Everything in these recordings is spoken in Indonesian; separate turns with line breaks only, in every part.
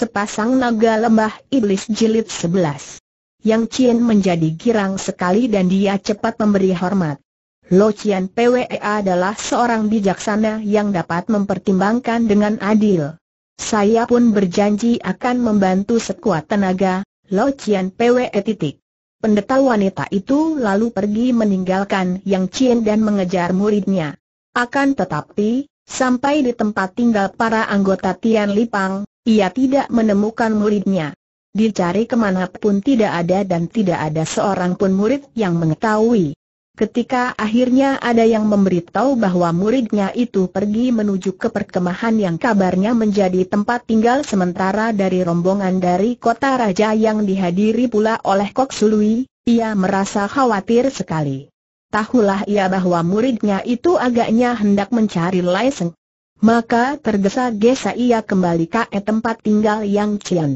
Sepasang Naga Lembah Iblis Jilid 11 Yang Cien menjadi girang sekali dan dia cepat memberi hormat Lo Cien PWE adalah seorang bijaksana yang dapat mempertimbangkan dengan adil Saya pun berjanji akan membantu sekuat tenaga, Lo Cien PWE titik Pendeta wanita itu lalu pergi meninggalkan Yang Cien dan mengejar muridnya akan tetapi, sampai di tempat tinggal para anggota Tian Lipang, ia tidak menemukan muridnya. Dicari kemanapun tidak ada dan tidak ada seorang pun murid yang mengetahui. Ketika akhirnya ada yang memberitahu bahwa muridnya itu pergi menuju ke perkemahan yang kabarnya menjadi tempat tinggal sementara dari rombongan dari kota raja yang dihadiri pula oleh Kok Sului, ia merasa khawatir sekali. Tahulah ia bahwa muridnya itu agaknya hendak mencari Lai Seng. Maka tergesa-gesa ia kembali ke tempat tinggal Yang Cian.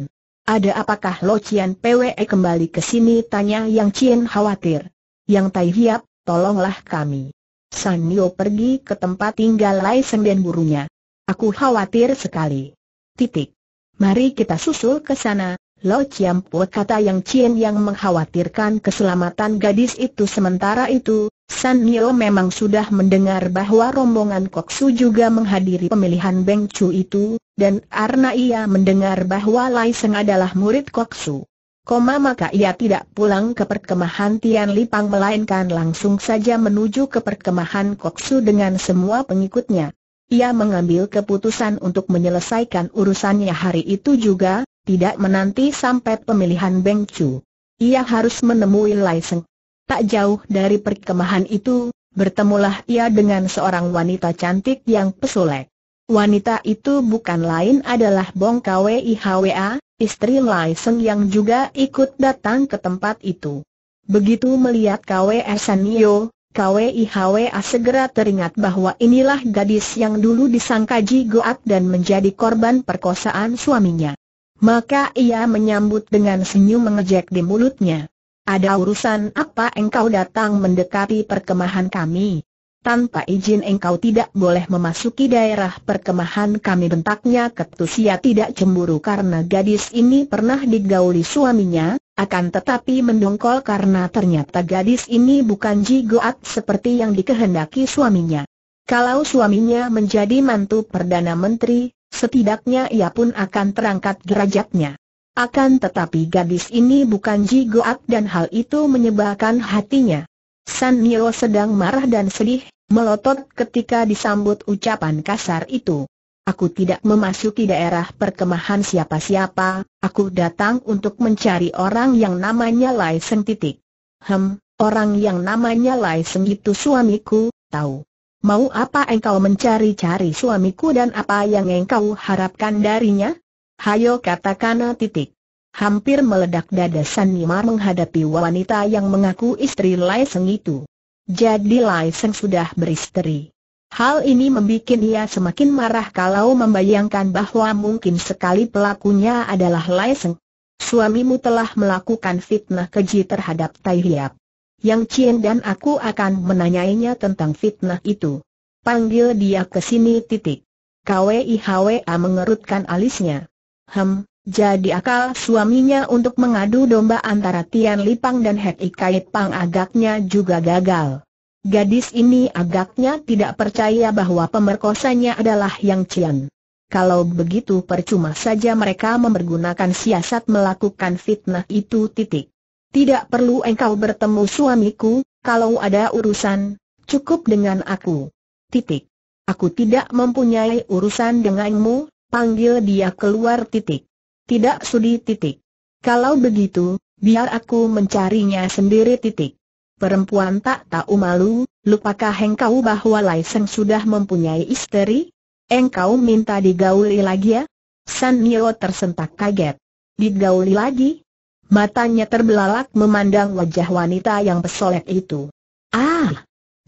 Ada apakah Lo Cian? PWE kembali ke sini? Tanya Yang Cian khawatir. Yang Tai Hiap, tolonglah kami. Sanyo pergi ke tempat tinggal Lai Sembian burunya. Aku khawatir sekali. Titik. Mari kita susul ke sana, Lo Chiam Po kata Yang Cien yang mengkhawatirkan keselamatan gadis itu sementara itu, San Nio memang sudah mendengar bahwa rombongan Koksu juga menghadiri pemilihan Beng Chu itu, dan karena ia mendengar bahwa Lai Seng adalah murid Koksu. Koma maka ia tidak pulang ke perkemahan Tian Lipang melainkan langsung saja menuju ke perkemahan Koksu dengan semua pengikutnya. Ia mengambil keputusan untuk menyelesaikan urusannya hari itu juga, tidak menanti sampai pemilihan Beng Chu. Ia harus menemui Lai Seng. Tak jauh dari perkemahan itu, bertemulah ia dengan seorang wanita cantik yang pesulek. Wanita itu bukan lain adalah Bong Kwei Hwa, istri Lai Seng yang juga ikut datang ke tempat itu. Begitu melihat Kwei Sanio, Kwei Hwa segera teringat bahwa inilah gadis yang dulu disangka Ji Goat dan menjadi korban perkosaan suaminya. Maka ia menyambut dengan senyum mengejek di mulutnya. Ada urusan apa engkau datang mendekati perkemahan kami? Tanpa izin engkau tidak boleh memasuki daerah perkemahan kami bentaknya ketusia tidak cemburu karena gadis ini pernah digauli suaminya, akan tetapi mendongkol karena ternyata gadis ini bukan jigoat seperti yang dikehendaki suaminya. Kalau suaminya menjadi mantu Perdana Menteri, setidaknya ia pun akan terangkat derajatnya. Akan tetapi gadis ini bukan Ji Goat dan hal itu menyebalkan hatinya. San Nio sedang marah dan sedih, melotot ketika disambut ucapan kasar itu. Aku tidak memasuki daerah perkemahan siapa-siapa, aku datang untuk mencari orang yang namanya Lai Seng titik. Hem, orang yang namanya Lai Seng itu suamiku, tahu. Mau apa engkau mencari-cari suamiku dan apa yang engkau harapkan darinya? Hayo katakan titik. Hampir meledak dada Nima menghadapi wanita yang mengaku istri Lai Seng itu. Jadi Lai Seng sudah beristri. Hal ini membuat ia semakin marah kalau membayangkan bahwa mungkin sekali pelakunya adalah Lai Seng. Suamimu telah melakukan fitnah keji terhadap Tai Hiap. Yang Cien dan aku akan menanyainya tentang fitnah itu. Panggil dia ke sini titik. KWIHWA mengerutkan alisnya. Hem, jadi akal suaminya untuk mengadu domba antara Tian Lipang dan Hek Ikaip Pang agaknya juga gagal. Gadis ini agaknya tidak percaya bahwa pemerkosanya adalah Yang Cian. Kalau begitu percuma saja mereka mempergunakan siasat melakukan fitnah itu titik. Tidak perlu engkau bertemu suamiku, kalau ada urusan, cukup dengan aku. Titik. Aku tidak mempunyai urusan denganmu, Panggil dia keluar titik. Tidak sudi titik. Kalau begitu, biar aku mencarinya sendiri titik. Perempuan tak tahu malu, lupakah engkau bahwa Lai Seng sudah mempunyai istri? Engkau minta digauli lagi ya? San Nio tersentak kaget. Digauli lagi? Matanya terbelalak memandang wajah wanita yang pesolek itu. Ah!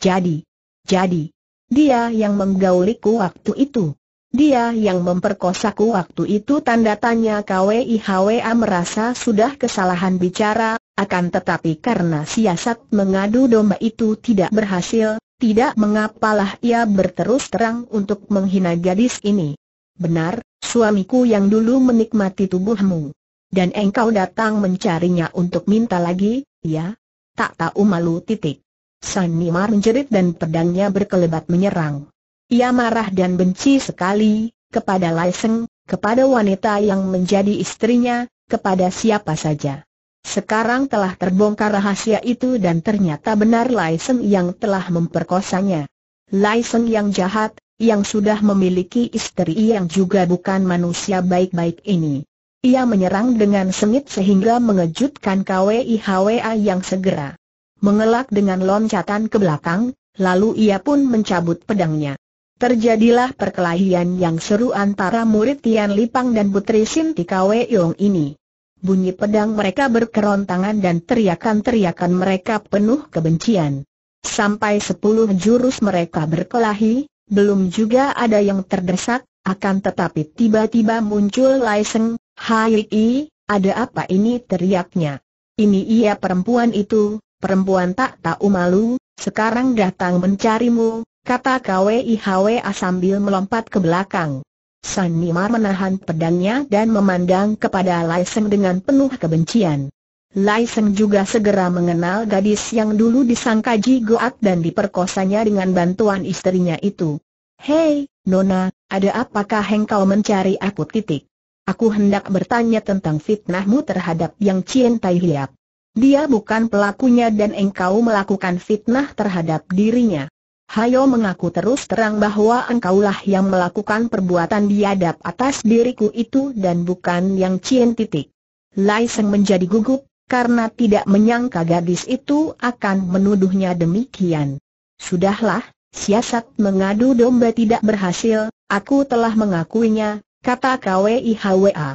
Jadi! Jadi! Dia yang menggauliku waktu itu. Dia yang memperkosaku waktu itu tanda tanya KWIHWA merasa sudah kesalahan bicara, akan tetapi karena siasat mengadu domba itu tidak berhasil, tidak mengapalah ia berterus terang untuk menghina gadis ini. Benar, suamiku yang dulu menikmati tubuhmu. Dan engkau datang mencarinya untuk minta lagi, ya? Tak tahu malu titik. Sanimar menjerit dan pedangnya berkelebat menyerang. Ia marah dan benci sekali, kepada Lai Seng, kepada wanita yang menjadi istrinya, kepada siapa saja. Sekarang telah terbongkar rahasia itu dan ternyata benar Lai Seng yang telah memperkosanya. Lai Seng yang jahat, yang sudah memiliki istri yang juga bukan manusia baik-baik ini. Ia menyerang dengan sengit sehingga mengejutkan KWIHWA yang segera mengelak dengan loncatan ke belakang, lalu ia pun mencabut pedangnya. Terjadilah perkelahian yang seru antara murid Tian Lipang dan putri Sinti Kwe Yong ini. Bunyi pedang mereka berkerontangan dan teriakan-teriakan mereka penuh kebencian. Sampai sepuluh jurus mereka berkelahi, belum juga ada yang terdesak, akan tetapi tiba-tiba muncul Lai Seng, Hai I, ada apa ini teriaknya. Ini ia perempuan itu, perempuan tak tahu malu, sekarang datang mencarimu, kata KWIHWA sambil melompat ke belakang. San Nimar menahan pedangnya dan memandang kepada Lai Seng dengan penuh kebencian. Lai Seng juga segera mengenal gadis yang dulu disangka goat dan diperkosanya dengan bantuan istrinya itu. Hei, Nona, ada apakah engkau mencari aku titik? Aku hendak bertanya tentang fitnahmu terhadap Yang Cien Tai Hiap. Dia bukan pelakunya dan engkau melakukan fitnah terhadap dirinya. Hayo mengaku terus terang bahwa engkaulah yang melakukan perbuatan biadab atas diriku itu dan bukan yang cien titik. Lai Seng menjadi gugup, karena tidak menyangka gadis itu akan menuduhnya demikian. Sudahlah, siasat mengadu domba tidak berhasil, aku telah mengakuinya, kata KWIHWA.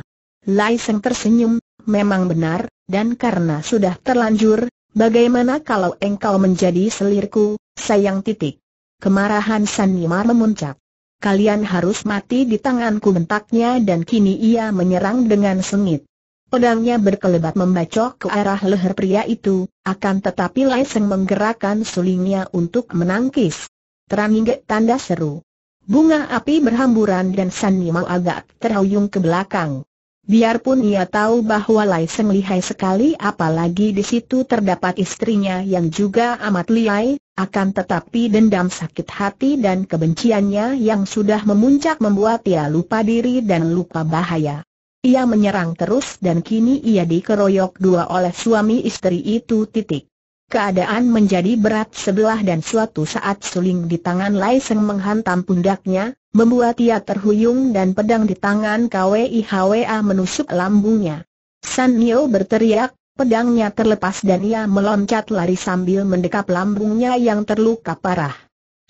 Lai Seng tersenyum, memang benar, dan karena sudah terlanjur, Bagaimana kalau engkau menjadi selirku, sayang titik? Kemarahan Sanimar memuncak. Kalian harus mati di tanganku bentaknya dan kini ia menyerang dengan sengit. Pedangnya berkelebat membacok ke arah leher pria itu, akan tetapi Laiseng menggerakkan sulingnya untuk menangkis. Teranggit tanda seru. Bunga api berhamburan dan Sanimar agak terhuyung ke belakang. Biarpun ia tahu bahwa Lai Seng lihai sekali apalagi di situ terdapat istrinya yang juga amat lihai, akan tetapi dendam sakit hati dan kebenciannya yang sudah memuncak membuat ia lupa diri dan lupa bahaya. Ia menyerang terus dan kini ia dikeroyok dua oleh suami istri itu titik. Keadaan menjadi berat sebelah dan suatu saat suling di tangan Lai Seng menghantam pundaknya, membuat ia terhuyung dan pedang di tangan KWIHWA menusuk lambungnya. San Nio berteriak, pedangnya terlepas dan ia meloncat lari sambil mendekap lambungnya yang terluka parah.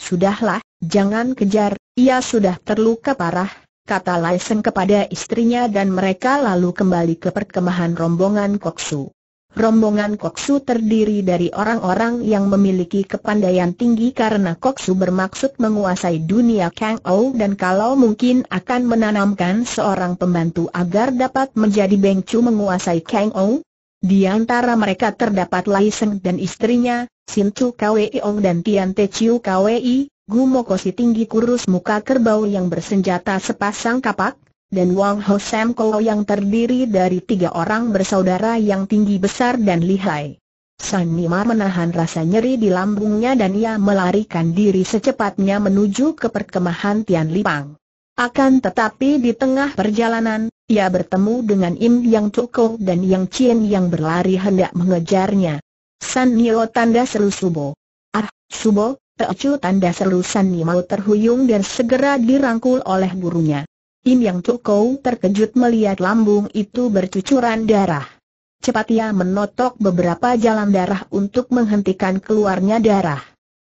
Sudahlah, jangan kejar, ia sudah terluka parah, kata Lai Seng kepada istrinya dan mereka lalu kembali ke perkemahan rombongan Koksu. Rombongan Koksu terdiri dari orang-orang yang memiliki kepandaian tinggi karena Koksu bermaksud menguasai dunia Kang Ou dan kalau mungkin akan menanamkan seorang pembantu agar dapat menjadi Chu menguasai Kang Ou. Di antara mereka terdapat Lai Seng dan istrinya, Sin Chu Kwei Ong dan Tian Te Chiu Kwei, Gumoko tinggi kurus muka kerbau yang bersenjata sepasang kapak, dan Wang Ho Sam Kolo yang terdiri dari tiga orang bersaudara yang tinggi besar dan lihai. San Nima menahan rasa nyeri di lambungnya dan ia melarikan diri secepatnya menuju ke perkemahan Tian Lipang. Akan tetapi di tengah perjalanan, ia bertemu dengan Im Yang Cuko dan Yang Chien yang berlari hendak mengejarnya. San Nio tanda seru Subo. Ah, Subo, Teocu tanda seru San Nio terhuyung dan segera dirangkul oleh gurunya. Im Yang Cukou terkejut melihat lambung itu bercucuran darah. Cepat ia menotok beberapa jalan darah untuk menghentikan keluarnya darah.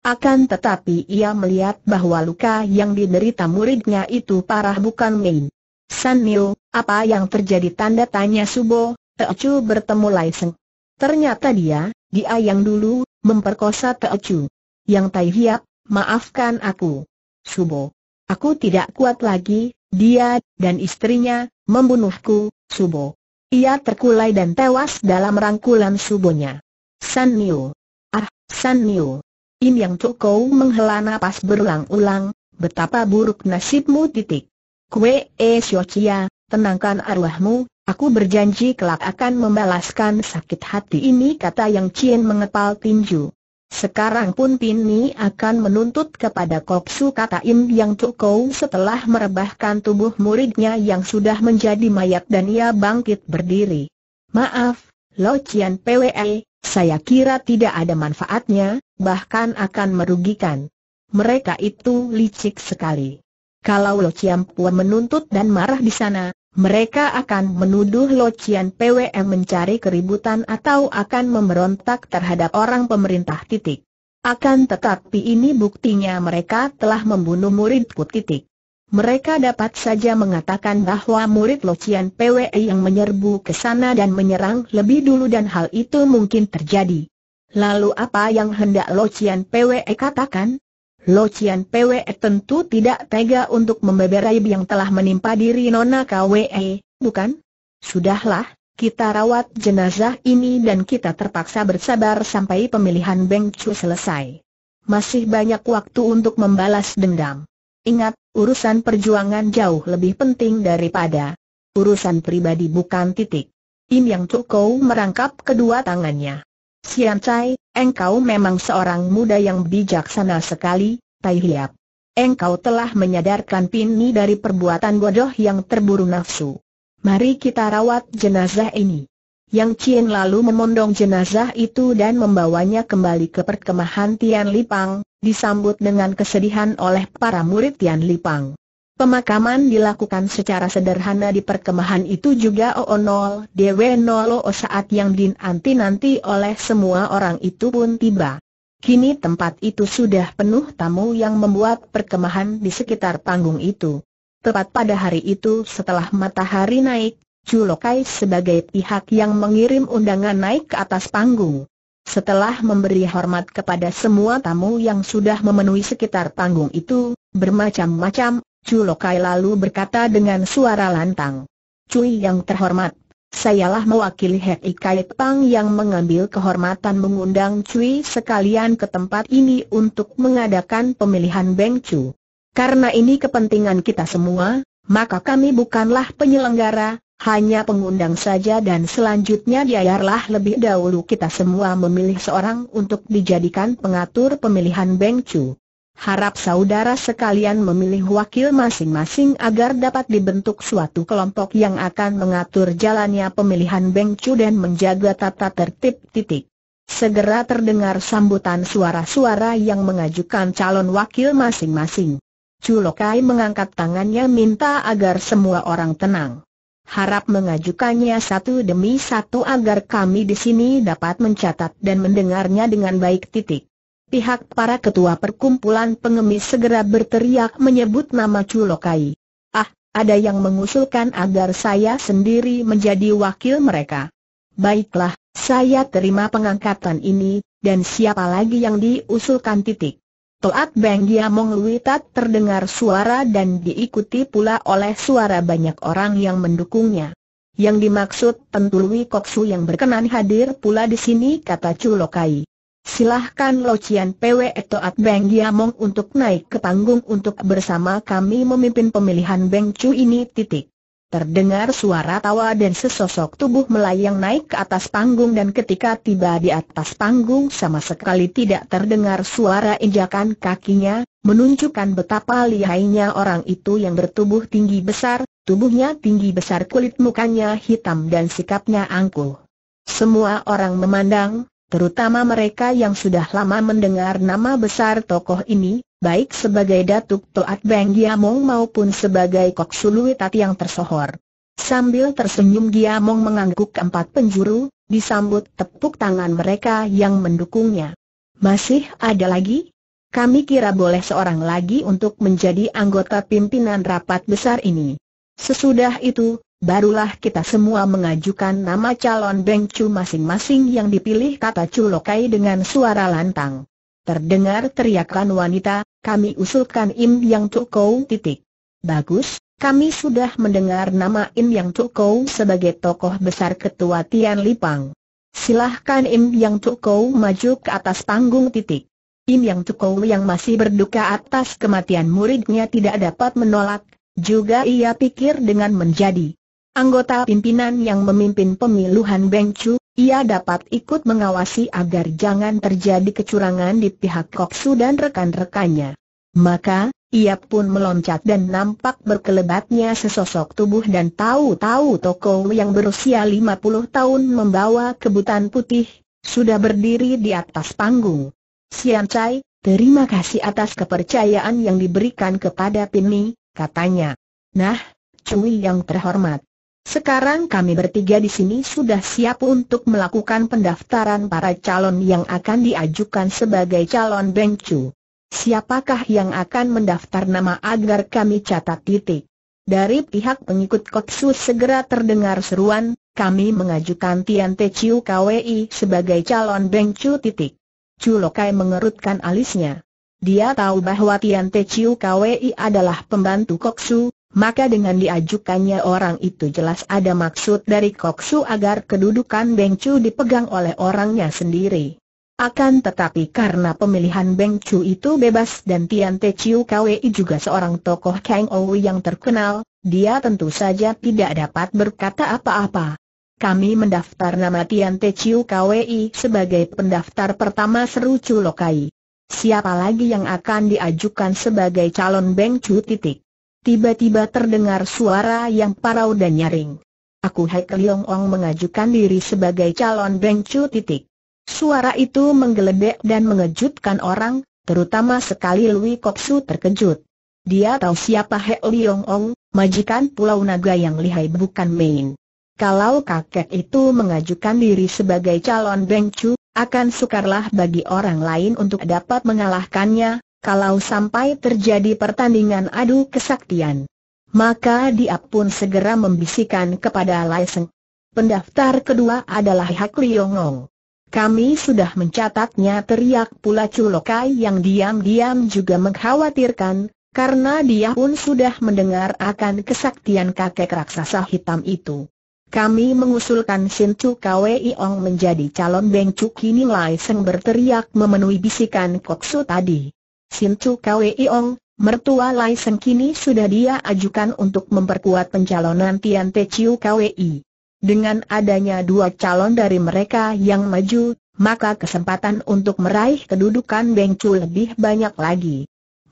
Akan tetapi ia melihat bahwa luka yang diderita muridnya itu parah bukan main. San Niu, apa yang terjadi tanda tanya Subo, Teocu bertemu Lai Seng. Ternyata dia, dia yang dulu, memperkosa Teocu. Yang Tai Hiap, maafkan aku. Subo, aku tidak kuat lagi, dia dan istrinya membunuhku, Subo. Ia terkulai dan tewas dalam rangkulan Subonya. San Niu. Ah, San Niu. Im Yang Chukou menghela napas berulang-ulang, betapa buruk nasibmu titik. Kue e Xiochia, tenangkan arwahmu, aku berjanji kelak akan membalaskan sakit hati ini kata Yang Cien mengepal tinju. Sekarang pun Pini akan menuntut kepada Koksu kata Im Yang Tukou setelah merebahkan tubuh muridnya yang sudah menjadi mayat dan ia bangkit berdiri. Maaf, Lo Cian PWE, saya kira tidak ada manfaatnya, bahkan akan merugikan. Mereka itu licik sekali. Kalau Lo Cian Pwe menuntut dan marah di sana, mereka akan menuduh Lo PWM mencari keributan atau akan memberontak terhadap orang pemerintah titik. Akan tetapi ini buktinya mereka telah membunuh muridku titik. Mereka dapat saja mengatakan bahwa murid Lo Chian PWE yang menyerbu ke sana dan menyerang lebih dulu dan hal itu mungkin terjadi. Lalu apa yang hendak Lo Chian PWE katakan? Lo Cian PWE tentu tidak tega untuk membeber aib yang telah menimpa diri Nona KWE, bukan? Sudahlah, kita rawat jenazah ini dan kita terpaksa bersabar sampai pemilihan Beng Chu selesai. Masih banyak waktu untuk membalas dendam. Ingat, urusan perjuangan jauh lebih penting daripada urusan pribadi bukan titik. Im Yang Kou merangkap kedua tangannya. Sian Cai, engkau memang seorang muda yang bijaksana sekali, Tai Hiap. Engkau telah menyadarkan Pini dari perbuatan bodoh yang terburu nafsu. Mari kita rawat jenazah ini. Yang Cien lalu memondong jenazah itu dan membawanya kembali ke perkemahan Tian Lipang, disambut dengan kesedihan oleh para murid Tian Lipang. Pemakaman dilakukan secara sederhana di perkemahan itu juga Oonol oh, Dewe Nolo oh, saat yang dinanti-nanti oleh semua orang itu pun tiba. Kini tempat itu sudah penuh tamu yang membuat perkemahan di sekitar panggung itu. Tepat pada hari itu setelah matahari naik, Culokai sebagai pihak yang mengirim undangan naik ke atas panggung. Setelah memberi hormat kepada semua tamu yang sudah memenuhi sekitar panggung itu, bermacam-macam Lokai lalu berkata dengan suara lantang. Cui yang terhormat, sayalah mewakili Hek Ikai Pang yang mengambil kehormatan mengundang Cui sekalian ke tempat ini untuk mengadakan pemilihan Beng Chu. Karena ini kepentingan kita semua, maka kami bukanlah penyelenggara, hanya pengundang saja dan selanjutnya biarlah lebih dahulu kita semua memilih seorang untuk dijadikan pengatur pemilihan Beng Chu. Harap saudara sekalian memilih wakil masing-masing agar dapat dibentuk suatu kelompok yang akan mengatur jalannya pemilihan Beng Chu dan menjaga tata tertib titik. Segera terdengar sambutan suara-suara yang mengajukan calon wakil masing-masing. Lokai mengangkat tangannya minta agar semua orang tenang. Harap mengajukannya satu demi satu agar kami di sini dapat mencatat dan mendengarnya dengan baik titik. Pihak para ketua perkumpulan pengemis segera berteriak menyebut nama Culokai. Ah, ada yang mengusulkan agar saya sendiri menjadi wakil mereka. Baiklah, saya terima pengangkatan ini, dan siapa lagi yang diusulkan titik. Toat Beng dia Mongluitat terdengar suara dan diikuti pula oleh suara banyak orang yang mendukungnya. Yang dimaksud tentu Lui Koksu yang berkenan hadir pula di sini kata Culokai. Silahkan Lo Cian Pwe Toat Beng Giamong untuk naik ke panggung untuk bersama kami memimpin pemilihan Beng Chu ini titik. Terdengar suara tawa dan sesosok tubuh melayang naik ke atas panggung dan ketika tiba di atas panggung sama sekali tidak terdengar suara injakan kakinya, menunjukkan betapa lihainya orang itu yang bertubuh tinggi besar, tubuhnya tinggi besar kulit mukanya hitam dan sikapnya angkuh. Semua orang memandang, terutama mereka yang sudah lama mendengar nama besar tokoh ini, baik sebagai Datuk Toat Beng Giamong maupun sebagai Kok Sului yang tersohor. Sambil tersenyum Giamong mengangguk keempat penjuru, disambut tepuk tangan mereka yang mendukungnya. Masih ada lagi? Kami kira boleh seorang lagi untuk menjadi anggota pimpinan rapat besar ini. Sesudah itu, Barulah kita semua mengajukan nama calon Bengcu masing-masing yang dipilih kata Culokai dengan suara lantang. Terdengar teriakan wanita, kami usulkan Im Yang Kou titik. Bagus, kami sudah mendengar nama Im Yang Kou sebagai tokoh besar ketua Tian Lipang. Silahkan Im Yang Kou maju ke atas panggung titik. Im Yang Kou yang masih berduka atas kematian muridnya tidak dapat menolak, juga ia pikir dengan menjadi Anggota pimpinan yang memimpin pemiluhan Beng ia dapat ikut mengawasi agar jangan terjadi kecurangan di pihak Koksu dan rekan-rekannya. Maka, ia pun meloncat dan nampak berkelebatnya sesosok tubuh dan tahu-tahu toko yang berusia 50 tahun membawa kebutan putih, sudah berdiri di atas panggung. Sian Chai, terima kasih atas kepercayaan yang diberikan kepada Pini, katanya. Nah, Cui yang terhormat. Sekarang kami bertiga di sini sudah siap untuk melakukan pendaftaran para calon yang akan diajukan sebagai calon bengcu. Siapakah yang akan mendaftar nama agar kami catat titik? Dari pihak pengikut Kotsu segera terdengar seruan, kami mengajukan Tian Te Chiu KWI sebagai calon bengcu titik. Culokai mengerutkan alisnya. Dia tahu bahwa Tian Te Chiu KWI adalah pembantu Koksu, maka dengan diajukannya orang itu jelas ada maksud dari Koksu agar kedudukan Beng dipegang oleh orangnya sendiri. Akan tetapi karena pemilihan Beng itu bebas dan Tian Te Chiu Kwei juga seorang tokoh Kang Owi yang terkenal, dia tentu saja tidak dapat berkata apa-apa. Kami mendaftar nama Tian Te Chiu Kwei sebagai pendaftar pertama seru Chu Lokai. Siapa lagi yang akan diajukan sebagai calon Beng titik? tiba-tiba terdengar suara yang parau dan nyaring. Aku Hai Keliong Ong mengajukan diri sebagai calon Bengcu titik. Suara itu menggeledek dan mengejutkan orang, terutama sekali Lui Su terkejut. Dia tahu siapa Hai Leong Ong, majikan Pulau Naga yang lihai bukan main. Kalau kakek itu mengajukan diri sebagai calon Bengcu, akan sukarlah bagi orang lain untuk dapat mengalahkannya, kalau sampai terjadi pertandingan adu kesaktian. Maka dia pun segera membisikkan kepada Lai Seng. Pendaftar kedua adalah Hak Liongong. Kami sudah mencatatnya teriak pula Culokai yang diam-diam juga mengkhawatirkan, karena dia pun sudah mendengar akan kesaktian kakek raksasa hitam itu. Kami mengusulkan Shin Chu Kwei Ong menjadi calon Beng Chu kini Lai Seng berteriak memenuhi bisikan Koksu tadi. Sin Chu Kwe Iong, mertua Lai Seng kini sudah dia ajukan untuk memperkuat pencalonan Tian Te Chiu Kwei. Dengan adanya dua calon dari mereka yang maju, maka kesempatan untuk meraih kedudukan Beng Chu lebih banyak lagi.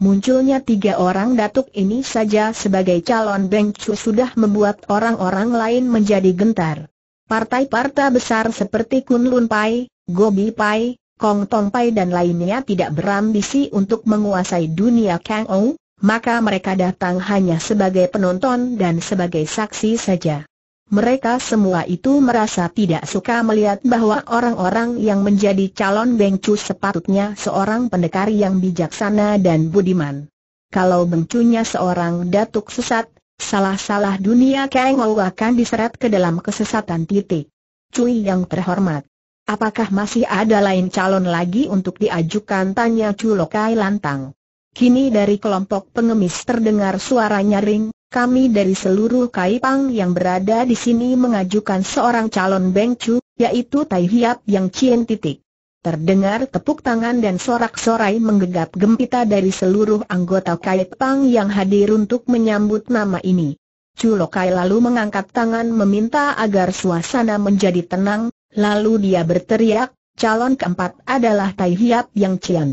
Munculnya tiga orang datuk ini saja sebagai calon Beng Chu sudah membuat orang-orang lain menjadi gentar. Partai-partai besar seperti Kun Lun Pai, Gobi Pai, Kong Tong Pai dan lainnya tidak berambisi untuk menguasai dunia Kang Ou, maka mereka datang hanya sebagai penonton dan sebagai saksi saja. Mereka semua itu merasa tidak suka melihat bahwa orang-orang yang menjadi calon Bengcu sepatutnya seorang pendekar yang bijaksana dan budiman. Kalau Bengcunya seorang datuk sesat, salah-salah dunia Kang Ou akan diseret ke dalam kesesatan titik. Cui yang terhormat. Apakah masih ada lain calon lagi untuk diajukan? Tanya Culokai lantang. Kini dari kelompok pengemis terdengar suara nyaring, kami dari seluruh Kaipang yang berada di sini mengajukan seorang calon Bengcu, yaitu Tai Hiap yang Cien titik. Terdengar tepuk tangan dan sorak-sorai menggegap gempita dari seluruh anggota Kaipang yang hadir untuk menyambut nama ini. Culokai lalu mengangkat tangan meminta agar suasana menjadi tenang, Lalu dia berteriak, calon keempat adalah Tai Hiap Yang Cian.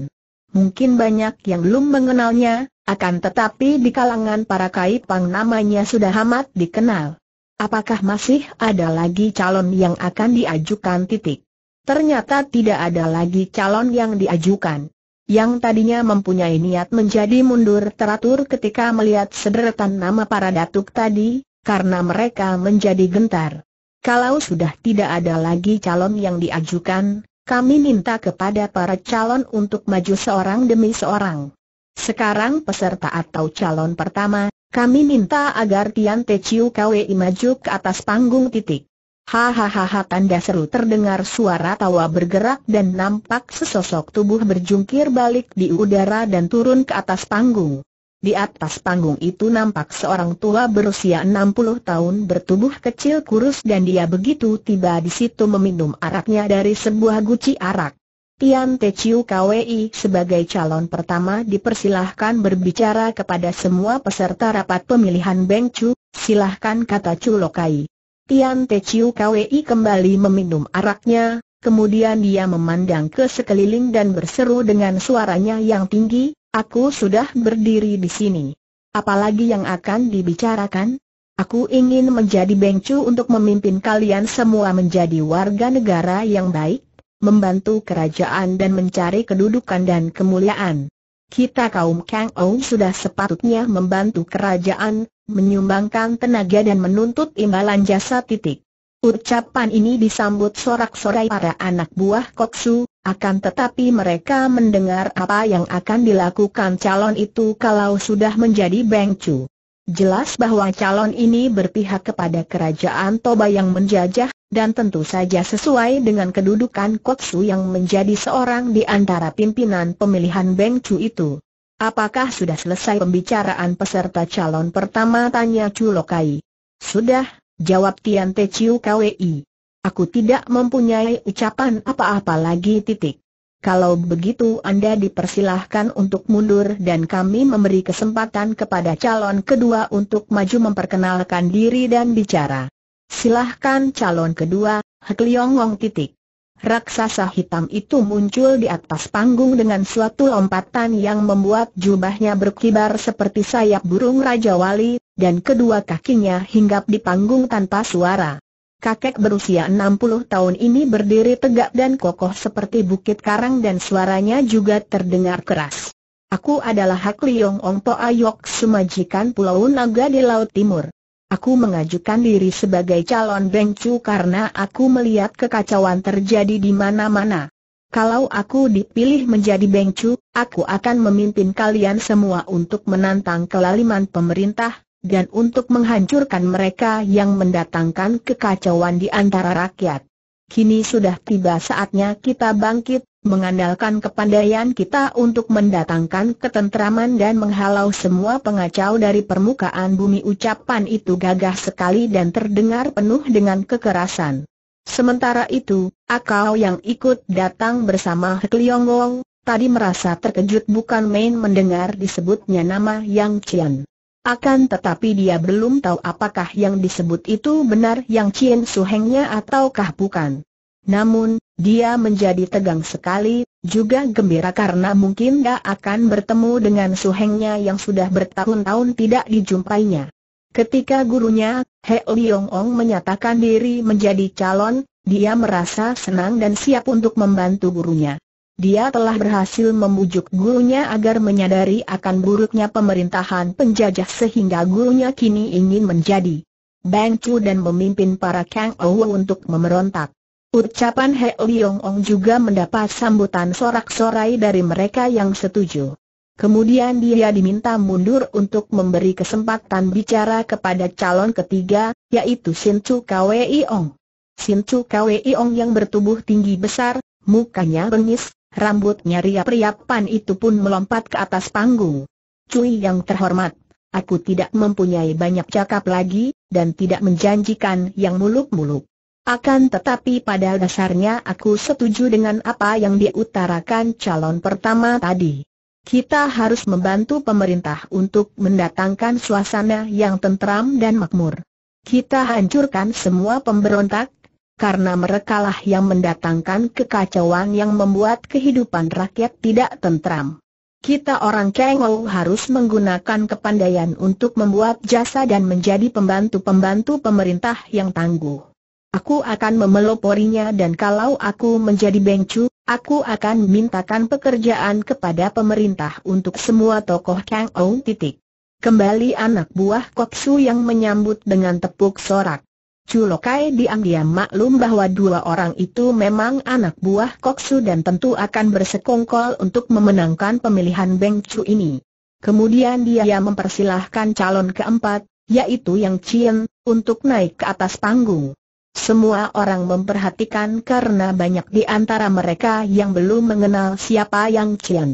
Mungkin banyak yang belum mengenalnya, akan tetapi di kalangan para pang namanya sudah amat dikenal. Apakah masih ada lagi calon yang akan diajukan titik? Ternyata tidak ada lagi calon yang diajukan. Yang tadinya mempunyai niat menjadi mundur teratur ketika melihat sederetan nama para datuk tadi, karena mereka menjadi gentar. Kalau sudah tidak ada lagi calon yang diajukan, kami minta kepada para calon untuk maju seorang demi seorang. Sekarang peserta atau calon pertama, kami minta agar Tian Te Chiu Kwei maju ke atas panggung titik. Hahaha tanda seru terdengar suara tawa bergerak dan nampak sesosok tubuh berjungkir balik di udara dan turun ke atas panggung. Di atas panggung itu nampak seorang tua berusia 60 tahun bertubuh kecil kurus dan dia begitu tiba di situ meminum araknya dari sebuah guci arak. Tian Te Chiu KWI sebagai calon pertama dipersilahkan berbicara kepada semua peserta rapat pemilihan Beng Chu, silahkan kata Chu Lokai. Tian Te Chiu KWI kembali meminum araknya, kemudian dia memandang ke sekeliling dan berseru dengan suaranya yang tinggi, Aku sudah berdiri di sini. Apalagi yang akan dibicarakan? Aku ingin menjadi bengcu untuk memimpin kalian semua menjadi warga negara yang baik, membantu kerajaan dan mencari kedudukan dan kemuliaan. Kita kaum Kang Ou sudah sepatutnya membantu kerajaan, menyumbangkan tenaga dan menuntut imbalan jasa titik. Ucapan ini disambut sorak-sorai para anak buah Koksu, akan tetapi mereka mendengar apa yang akan dilakukan calon itu kalau sudah menjadi bengcu. Jelas bahwa calon ini berpihak kepada kerajaan Toba yang menjajah, dan tentu saja sesuai dengan kedudukan Koksu yang menjadi seorang di antara pimpinan pemilihan bengcu itu. Apakah sudah selesai pembicaraan peserta calon pertama tanya Chulokai. Sudah, Jawab Tian Te Chiu Kwei. Aku tidak mempunyai ucapan apa-apa lagi titik. Kalau begitu Anda dipersilahkan untuk mundur dan kami memberi kesempatan kepada calon kedua untuk maju memperkenalkan diri dan bicara. Silahkan calon kedua, Hek Liong Wong titik. Raksasa hitam itu muncul di atas panggung dengan suatu lompatan yang membuat jubahnya berkibar seperti sayap burung Raja Wali, dan kedua kakinya hinggap di panggung tanpa suara. Kakek berusia 60 tahun ini berdiri tegak dan kokoh seperti bukit karang dan suaranya juga terdengar keras. Aku adalah Hak Liong Ong Po Ayok Sumajikan Pulau Naga di Laut Timur. Aku mengajukan diri sebagai calon Bengcu karena aku melihat kekacauan terjadi di mana-mana. Kalau aku dipilih menjadi Bengcu, aku akan memimpin kalian semua untuk menantang kelaliman pemerintah, dan untuk menghancurkan mereka yang mendatangkan kekacauan di antara rakyat. Kini sudah tiba saatnya kita bangkit, mengandalkan kepandaian kita untuk mendatangkan ketentraman dan menghalau semua pengacau dari permukaan bumi ucapan itu gagah sekali dan terdengar penuh dengan kekerasan. Sementara itu, akau yang ikut datang bersama Hekliongong, tadi merasa terkejut bukan main mendengar disebutnya nama Yang Cian. Akan tetapi dia belum tahu apakah yang disebut itu benar Yang Cian suhengnya ataukah bukan. Namun, dia menjadi tegang sekali, juga gembira karena mungkin dia akan bertemu dengan suhengnya yang sudah bertahun-tahun tidak dijumpainya. Ketika gurunya, He Liong Ong menyatakan diri menjadi calon, dia merasa senang dan siap untuk membantu gurunya. Dia telah berhasil membujuk gurunya agar menyadari akan buruknya pemerintahan penjajah sehingga gurunya kini ingin menjadi Bang dan memimpin para Kang Ouw untuk memerontak. Ucapan He Liong Ong juga mendapat sambutan sorak-sorai dari mereka yang setuju. Kemudian dia diminta mundur untuk memberi kesempatan bicara kepada calon ketiga, yaitu Sin Chu Kwei Ong. Sin Chu Kwei Ong yang bertubuh tinggi besar, mukanya bengis, rambutnya riap-riapan itu pun melompat ke atas panggung. Cui yang terhormat, aku tidak mempunyai banyak cakap lagi, dan tidak menjanjikan yang muluk-muluk. Akan tetapi pada dasarnya aku setuju dengan apa yang diutarakan calon pertama tadi. Kita harus membantu pemerintah untuk mendatangkan suasana yang tentram dan makmur. Kita hancurkan semua pemberontak, karena merekalah yang mendatangkan kekacauan yang membuat kehidupan rakyat tidak tentram. Kita orang Kengou harus menggunakan kepandaian untuk membuat jasa dan menjadi pembantu-pembantu pemerintah yang tangguh. Aku akan memeloporinya dan kalau aku menjadi bengcu, aku akan mintakan pekerjaan kepada pemerintah untuk semua tokoh Kang Ou titik. Kembali anak buah Koksu yang menyambut dengan tepuk sorak. Culokai diam-diam maklum bahwa dua orang itu memang anak buah Koksu dan tentu akan bersekongkol untuk memenangkan pemilihan Beng ini. Kemudian dia mempersilahkan calon keempat, yaitu Yang Chien, untuk naik ke atas panggung. Semua orang memperhatikan karena banyak di antara mereka yang belum mengenal siapa Yang Cian.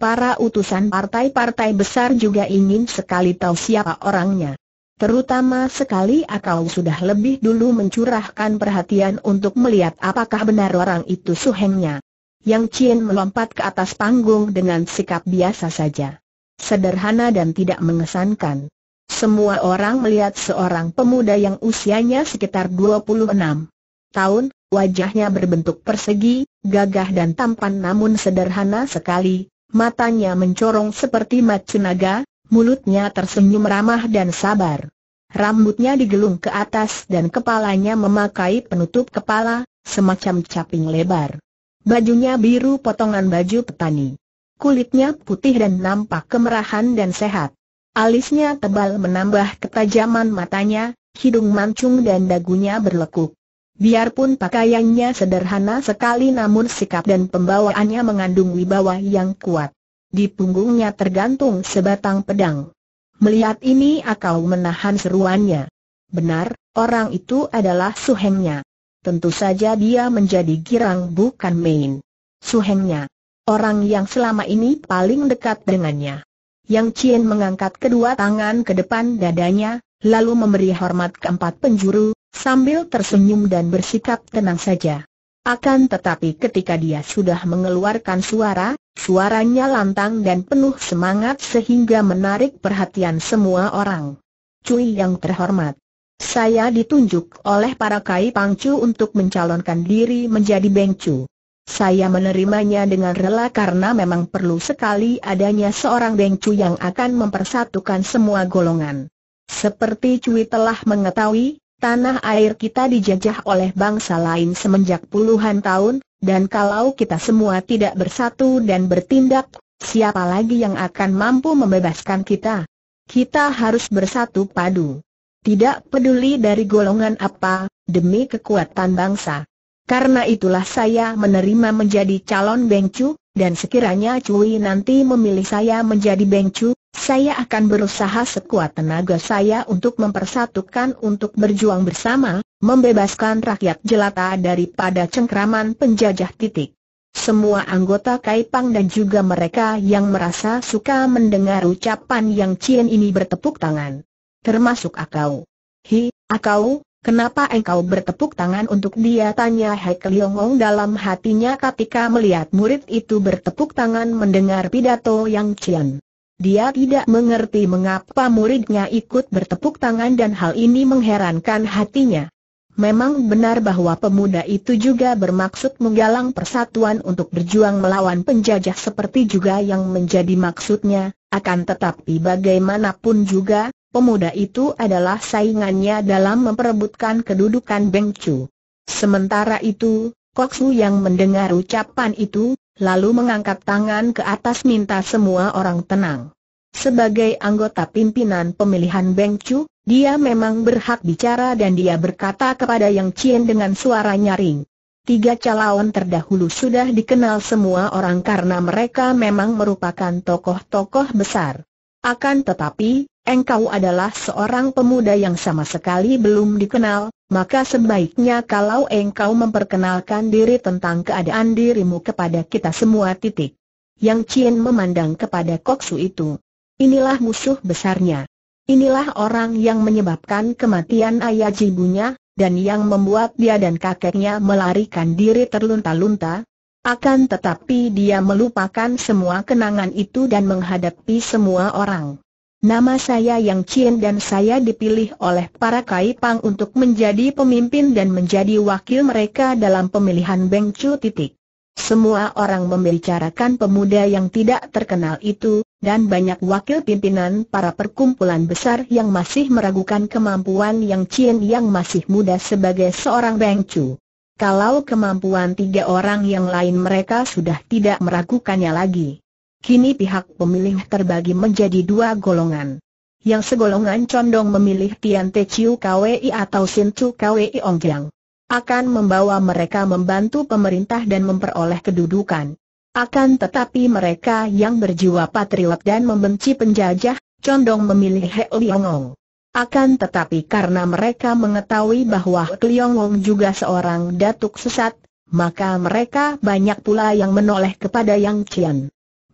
Para utusan partai-partai besar juga ingin sekali tahu siapa orangnya. Terutama sekali akal sudah lebih dulu mencurahkan perhatian untuk melihat apakah benar orang itu suhengnya. Yang Cian melompat ke atas panggung dengan sikap biasa saja. Sederhana dan tidak mengesankan. Semua orang melihat seorang pemuda yang usianya sekitar 26 tahun, wajahnya berbentuk persegi, gagah dan tampan namun sederhana sekali, matanya mencorong seperti mat naga, mulutnya tersenyum ramah dan sabar. Rambutnya digelung ke atas dan kepalanya memakai penutup kepala, semacam caping lebar. Bajunya biru potongan baju petani. Kulitnya putih dan nampak kemerahan dan sehat. Alisnya tebal menambah ketajaman matanya, hidung mancung dan dagunya berlekuk. Biarpun pakaiannya sederhana sekali namun sikap dan pembawaannya mengandung wibawa yang kuat. Di punggungnya tergantung sebatang pedang. Melihat ini akau menahan seruannya. Benar, orang itu adalah suhengnya. Tentu saja dia menjadi girang bukan main. Suhengnya. Orang yang selama ini paling dekat dengannya. Yang Chien mengangkat kedua tangan ke depan dadanya, lalu memberi hormat keempat penjuru, sambil tersenyum dan bersikap tenang saja. Akan tetapi ketika dia sudah mengeluarkan suara, suaranya lantang dan penuh semangat sehingga menarik perhatian semua orang. Cui yang terhormat. Saya ditunjuk oleh para Kai Pangcu untuk mencalonkan diri menjadi Bengcu. Saya menerimanya dengan rela karena memang perlu sekali adanya seorang Dengcu yang akan mempersatukan semua golongan. Seperti Cui telah mengetahui, tanah air kita dijajah oleh bangsa lain semenjak puluhan tahun, dan kalau kita semua tidak bersatu dan bertindak, siapa lagi yang akan mampu membebaskan kita? Kita harus bersatu padu. Tidak peduli dari golongan apa, demi kekuatan bangsa. Karena itulah saya menerima menjadi calon Bengcu, dan sekiranya Cui nanti memilih saya menjadi Bengcu, saya akan berusaha sekuat tenaga saya untuk mempersatukan untuk berjuang bersama, membebaskan rakyat jelata daripada cengkraman penjajah titik. Semua anggota Kaipang dan juga mereka yang merasa suka mendengar ucapan yang Cien ini bertepuk tangan. Termasuk Akau. Hi, Akau, Kenapa engkau bertepuk tangan untuk dia? Tanya Hek Liongong dalam hatinya ketika melihat murid itu bertepuk tangan mendengar pidato Yang Qian. Dia tidak mengerti mengapa muridnya ikut bertepuk tangan dan hal ini mengherankan hatinya. Memang benar bahwa pemuda itu juga bermaksud menggalang persatuan untuk berjuang melawan penjajah seperti juga yang menjadi maksudnya, akan tetapi bagaimanapun juga, pemuda itu adalah saingannya dalam memperebutkan kedudukan Beng Chu. Sementara itu, Kok Su yang mendengar ucapan itu, lalu mengangkat tangan ke atas minta semua orang tenang. Sebagai anggota pimpinan pemilihan Beng Chu, dia memang berhak bicara dan dia berkata kepada Yang Chien dengan suara nyaring. Tiga calon terdahulu sudah dikenal semua orang karena mereka memang merupakan tokoh-tokoh besar. Akan tetapi, engkau adalah seorang pemuda yang sama sekali belum dikenal, maka sebaiknya kalau engkau memperkenalkan diri tentang keadaan dirimu kepada kita semua titik. Yang Cien memandang kepada Koksu itu. Inilah musuh besarnya. Inilah orang yang menyebabkan kematian ayah jibunya, dan yang membuat dia dan kakeknya melarikan diri terlunta-lunta. Akan tetapi dia melupakan semua kenangan itu dan menghadapi semua orang. Nama saya Yang Chien dan saya dipilih oleh para Kai Pang untuk menjadi pemimpin dan menjadi wakil mereka dalam pemilihan Beng Chu titik. Semua orang membicarakan pemuda yang tidak terkenal itu, dan banyak wakil pimpinan para perkumpulan besar yang masih meragukan kemampuan Yang Chien yang masih muda sebagai seorang Beng Chu. Kalau kemampuan tiga orang yang lain mereka sudah tidak meragukannya lagi. Kini pihak pemilih terbagi menjadi dua golongan. Yang segolongan condong memilih Tian Te Chiu KWI atau Sin Chu KWI Jiang Akan membawa mereka membantu pemerintah dan memperoleh kedudukan. Akan tetapi mereka yang berjiwa patriot dan membenci penjajah, condong memilih He Liongong. Akan tetapi karena mereka mengetahui bahwa He Ong juga seorang datuk sesat, maka mereka banyak pula yang menoleh kepada Yang Chian.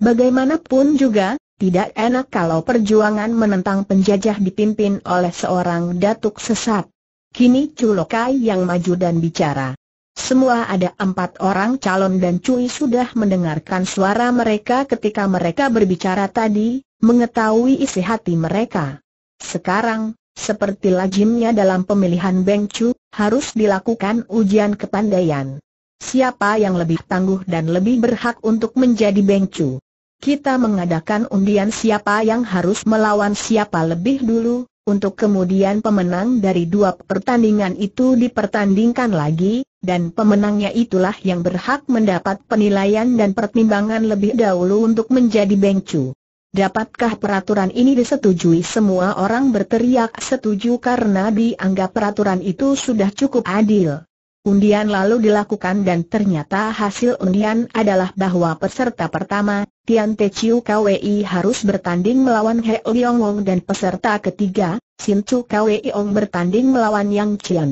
Bagaimanapun juga, tidak enak kalau perjuangan menentang penjajah dipimpin oleh seorang datuk sesat. Kini Culokai yang maju dan bicara. Semua ada empat orang calon dan Cui sudah mendengarkan suara mereka ketika mereka berbicara tadi, mengetahui isi hati mereka. Sekarang, seperti lazimnya dalam pemilihan Beng Cu, harus dilakukan ujian kepandaian. Siapa yang lebih tangguh dan lebih berhak untuk menjadi bengcu? Kita mengadakan undian siapa yang harus melawan siapa lebih dulu, untuk kemudian pemenang dari dua pertandingan itu dipertandingkan lagi, dan pemenangnya itulah yang berhak mendapat penilaian dan pertimbangan lebih dahulu untuk menjadi bengcu. Dapatkah peraturan ini disetujui? Semua orang berteriak setuju karena dianggap peraturan itu sudah cukup adil. Undian lalu dilakukan dan ternyata hasil undian adalah bahwa peserta pertama, Tian Te Chiu Kwei harus bertanding melawan He Liong Wong dan peserta ketiga, Sin Chu Kwei Ong bertanding melawan Yang Qian.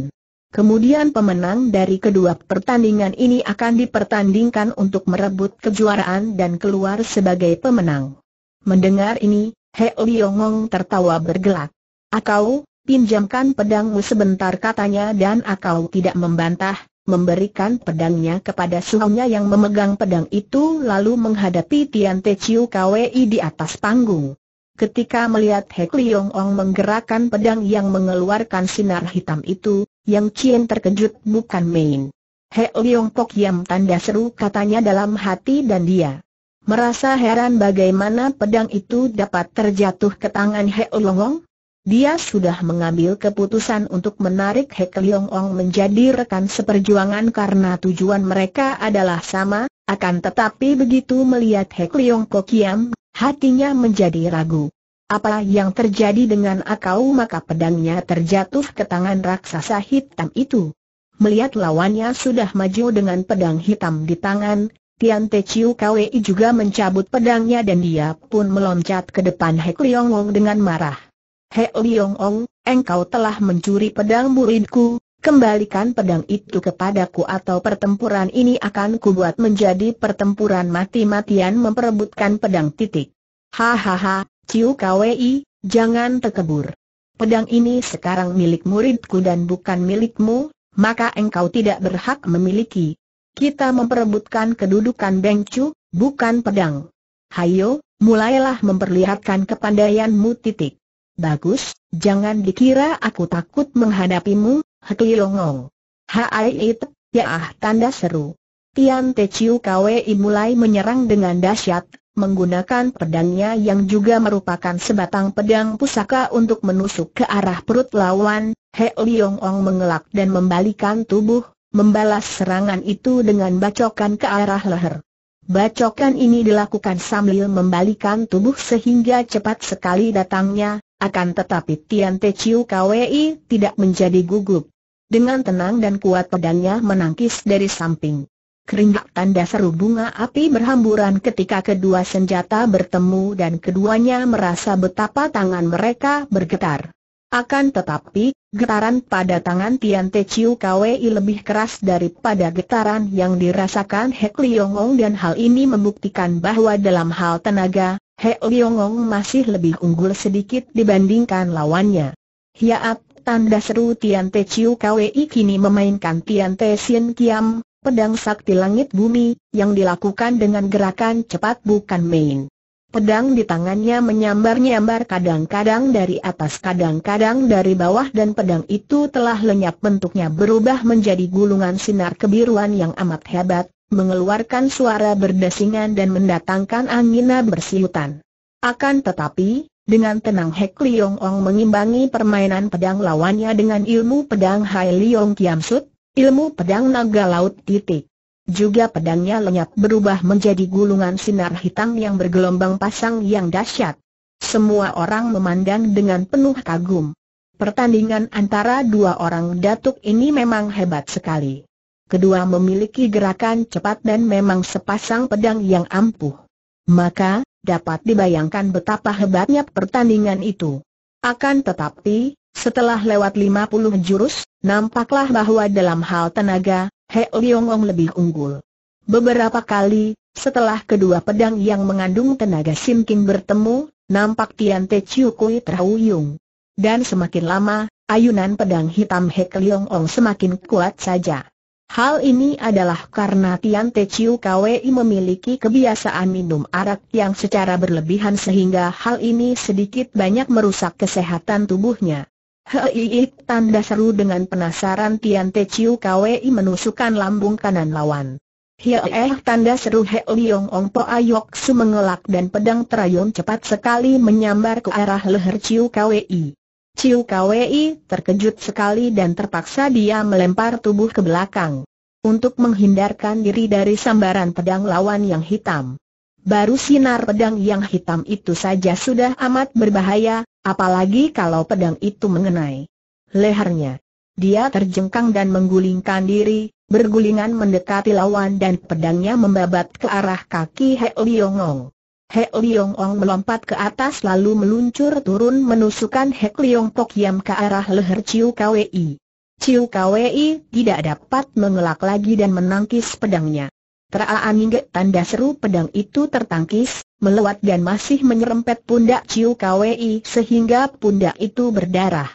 Kemudian pemenang dari kedua pertandingan ini akan dipertandingkan untuk merebut kejuaraan dan keluar sebagai pemenang. Mendengar ini, He Liong Wong tertawa bergelak. Akau, Pinjamkan pedangmu sebentar katanya dan akau tidak membantah, memberikan pedangnya kepada suhunya yang memegang pedang itu lalu menghadapi Tian Te Chiu Kwei di atas panggung. Ketika melihat Hek Liong Ong menggerakkan pedang yang mengeluarkan sinar hitam itu, Yang Chien terkejut bukan main. Hek Liong Pok Yam tanda seru katanya dalam hati dan dia merasa heran bagaimana pedang itu dapat terjatuh ke tangan Hek Liong Ong. Dia sudah mengambil keputusan untuk menarik He Keliong Ong menjadi rekan seperjuangan karena tujuan mereka adalah sama, akan tetapi begitu melihat He Keliong Kokiam, hatinya menjadi ragu. Apa yang terjadi dengan Akau maka pedangnya terjatuh ke tangan raksasa hitam itu. Melihat lawannya sudah maju dengan pedang hitam di tangan, Tian Te Chiu Kwei juga mencabut pedangnya dan dia pun meloncat ke depan He Keliong Ong dengan marah. He Liong Ong, engkau telah mencuri pedang muridku, kembalikan pedang itu kepadaku atau pertempuran ini akan kubuat menjadi pertempuran mati-matian memperebutkan pedang titik. Hahaha, Ciu Kwei, jangan terkebur. Pedang ini sekarang milik muridku dan bukan milikmu, maka engkau tidak berhak memiliki. Kita memperebutkan kedudukan Chu, bukan pedang. Hayo, mulailah memperlihatkan kepandaianmu titik. Bagus, jangan dikira aku takut menghadapimu, Hekli Longong. Hai it, yaah tanda seru. Tian Te Chiu Kwei mulai menyerang dengan dahsyat, menggunakan pedangnya yang juga merupakan sebatang pedang pusaka untuk menusuk ke arah perut lawan, He Liong mengelak dan membalikan tubuh, membalas serangan itu dengan bacokan ke arah leher. Bacokan ini dilakukan sambil membalikan tubuh sehingga cepat sekali datangnya akan tetapi Tian Te Chiu Kwei tidak menjadi gugup. Dengan tenang dan kuat pedangnya menangkis dari samping. Keringat tanda seru bunga api berhamburan ketika kedua senjata bertemu dan keduanya merasa betapa tangan mereka bergetar. Akan tetapi, getaran pada tangan Tian Te Chiu Kwei lebih keras daripada getaran yang dirasakan Hek Liong dan hal ini membuktikan bahwa dalam hal tenaga, He Liongong masih lebih unggul sedikit dibandingkan lawannya. Hiat, tanda seru Tian Te Chiu Kwei kini memainkan Tian Te Sien Kiam, pedang sakti langit bumi, yang dilakukan dengan gerakan cepat bukan main. Pedang di tangannya menyambar-nyambar kadang-kadang dari atas kadang-kadang dari bawah dan pedang itu telah lenyap bentuknya berubah menjadi gulungan sinar kebiruan yang amat hebat, mengeluarkan suara berdesingan dan mendatangkan angina bersiutan. Akan tetapi, dengan tenang Hek Liong Ong mengimbangi permainan pedang lawannya dengan ilmu pedang Hai Liong Kiam Sut, ilmu pedang naga laut titik. Juga pedangnya lenyap berubah menjadi gulungan sinar hitam yang bergelombang pasang yang dahsyat. Semua orang memandang dengan penuh kagum. Pertandingan antara dua orang datuk ini memang hebat sekali. Kedua memiliki gerakan cepat dan memang sepasang pedang yang ampuh. Maka, dapat dibayangkan betapa hebatnya pertandingan itu. Akan tetapi, setelah lewat 50 jurus, nampaklah bahwa dalam hal tenaga, He Liyongong lebih unggul. Beberapa kali, setelah kedua pedang yang mengandung tenaga Sim Kim bertemu, nampak Tian Te Chiu Kui terhuyung. Dan semakin lama, ayunan pedang hitam He Liyongong semakin kuat saja. Hal ini adalah karena Tian Te Chiu Kwei memiliki kebiasaan minum arak yang secara berlebihan sehingga hal ini sedikit banyak merusak kesehatan tubuhnya. Hei, tanda seru dengan penasaran Tian Te Chiu Kwei menusukkan lambung kanan lawan. Hei, eh, tanda seru Hei Liong Ong Po Ayok Su mengelak dan pedang terayun cepat sekali menyambar ke arah leher Chiu Kwei. Ciu Kwei terkejut sekali dan terpaksa dia melempar tubuh ke belakang untuk menghindarkan diri dari sambaran pedang lawan yang hitam. Baru sinar pedang yang hitam itu saja sudah amat berbahaya, apalagi kalau pedang itu mengenai lehernya. Dia terjengkang dan menggulingkan diri, bergulingan mendekati lawan dan pedangnya membabat ke arah kaki He Liongong. He Liong Ong melompat ke atas lalu meluncur turun menusukkan He Liong Pok Yam ke arah leher Ciu Kwei. Ciu Kwei tidak dapat mengelak lagi dan menangkis pedangnya. Teraa Ningge tanda seru pedang itu tertangkis, melewat dan masih menyerempet pundak Ciu Kwei sehingga pundak itu berdarah.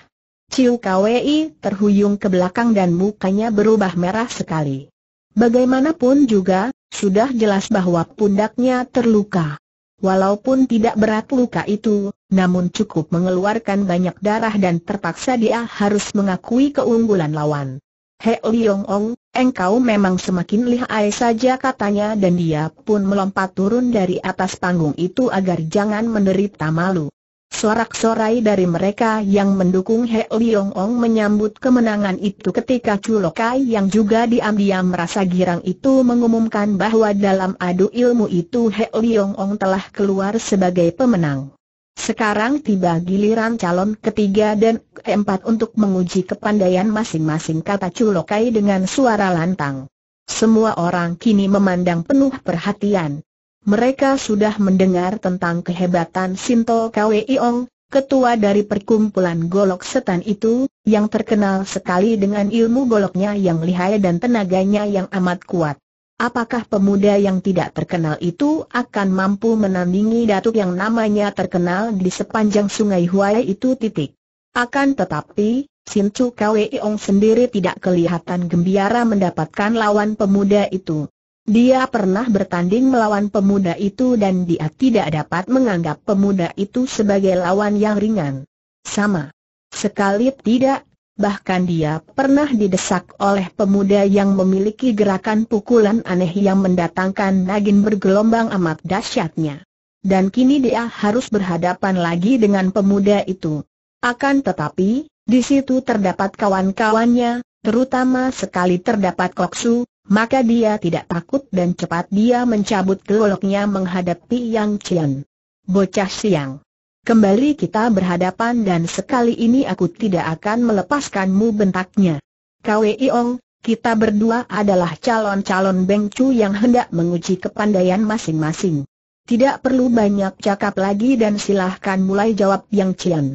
Ciu Kwei terhuyung ke belakang dan mukanya berubah merah sekali. Bagaimanapun juga, sudah jelas bahwa pundaknya terluka. Walaupun tidak berat luka itu, namun cukup mengeluarkan banyak darah dan terpaksa dia harus mengakui keunggulan lawan. He Liong Ong, engkau memang semakin lihai saja katanya dan dia pun melompat turun dari atas panggung itu agar jangan menderita malu. Sorak-sorai dari mereka yang mendukung He Liong Ong menyambut kemenangan itu ketika Kai yang juga diam-diam merasa girang itu mengumumkan bahwa dalam adu ilmu itu He Liong Ong telah keluar sebagai pemenang. Sekarang tiba giliran calon ketiga dan keempat untuk menguji kepandaian masing-masing kata Kai dengan suara lantang. Semua orang kini memandang penuh perhatian mereka sudah mendengar tentang kehebatan Sinto Iong, ketua dari perkumpulan golok setan itu, yang terkenal sekali dengan ilmu goloknya yang lihai dan tenaganya yang amat kuat. Apakah pemuda yang tidak terkenal itu akan mampu menandingi datuk yang namanya terkenal di sepanjang sungai Huai itu titik? Akan tetapi, Sinto Chu Iong sendiri tidak kelihatan gembira mendapatkan lawan pemuda itu. Dia pernah bertanding melawan pemuda itu dan dia tidak dapat menganggap pemuda itu sebagai lawan yang ringan. Sama. Sekali tidak, bahkan dia pernah didesak oleh pemuda yang memiliki gerakan pukulan aneh yang mendatangkan nagin bergelombang amat dahsyatnya. Dan kini dia harus berhadapan lagi dengan pemuda itu. Akan tetapi, di situ terdapat kawan-kawannya, terutama sekali terdapat Koksu, maka dia tidak takut dan cepat dia mencabut keloloknya menghadapi Yang Chen. Bocah siang. Kembali kita berhadapan dan sekali ini aku tidak akan melepaskanmu bentaknya. Kwei Ong, kita berdua adalah calon-calon Beng Chu yang hendak menguji kepandaian masing-masing. Tidak perlu banyak cakap lagi dan silahkan mulai jawab Yang Chen.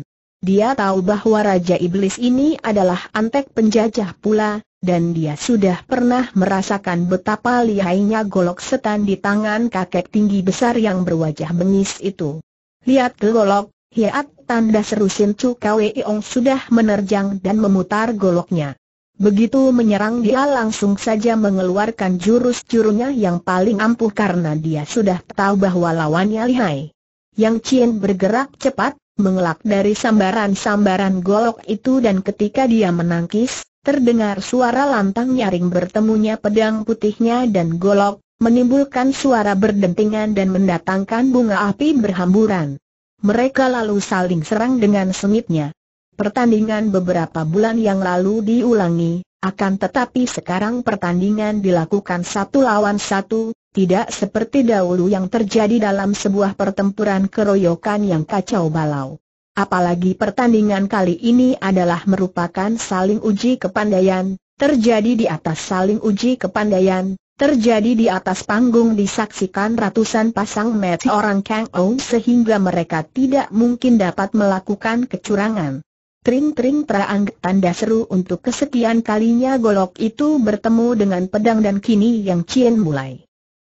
Dia tahu bahwa Raja Iblis ini adalah antek penjajah pula, dan dia sudah pernah merasakan betapa lihainya golok setan di tangan kakek tinggi besar yang berwajah bengis itu. Lihat ke golok, hiat tanda seru Sin Chu Kwe Iong sudah menerjang dan memutar goloknya. Begitu menyerang dia langsung saja mengeluarkan jurus-jurunya yang paling ampuh karena dia sudah tahu bahwa lawannya lihai. Yang Chien bergerak cepat, mengelak dari sambaran-sambaran golok itu dan ketika dia menangkis, terdengar suara lantang nyaring bertemunya pedang putihnya dan golok, menimbulkan suara berdentingan dan mendatangkan bunga api berhamburan. Mereka lalu saling serang dengan sengitnya. Pertandingan beberapa bulan yang lalu diulangi, akan tetapi sekarang pertandingan dilakukan satu lawan satu, tidak seperti dahulu yang terjadi dalam sebuah pertempuran keroyokan yang kacau balau. Apalagi pertandingan kali ini adalah merupakan saling uji kepandaian, terjadi di atas saling uji kepandaian, terjadi di atas panggung disaksikan ratusan pasang match orang Kang Ong sehingga mereka tidak mungkin dapat melakukan kecurangan. Tring-tring terang tanda seru untuk kesekian kalinya golok itu bertemu dengan pedang dan kini yang Cien mulai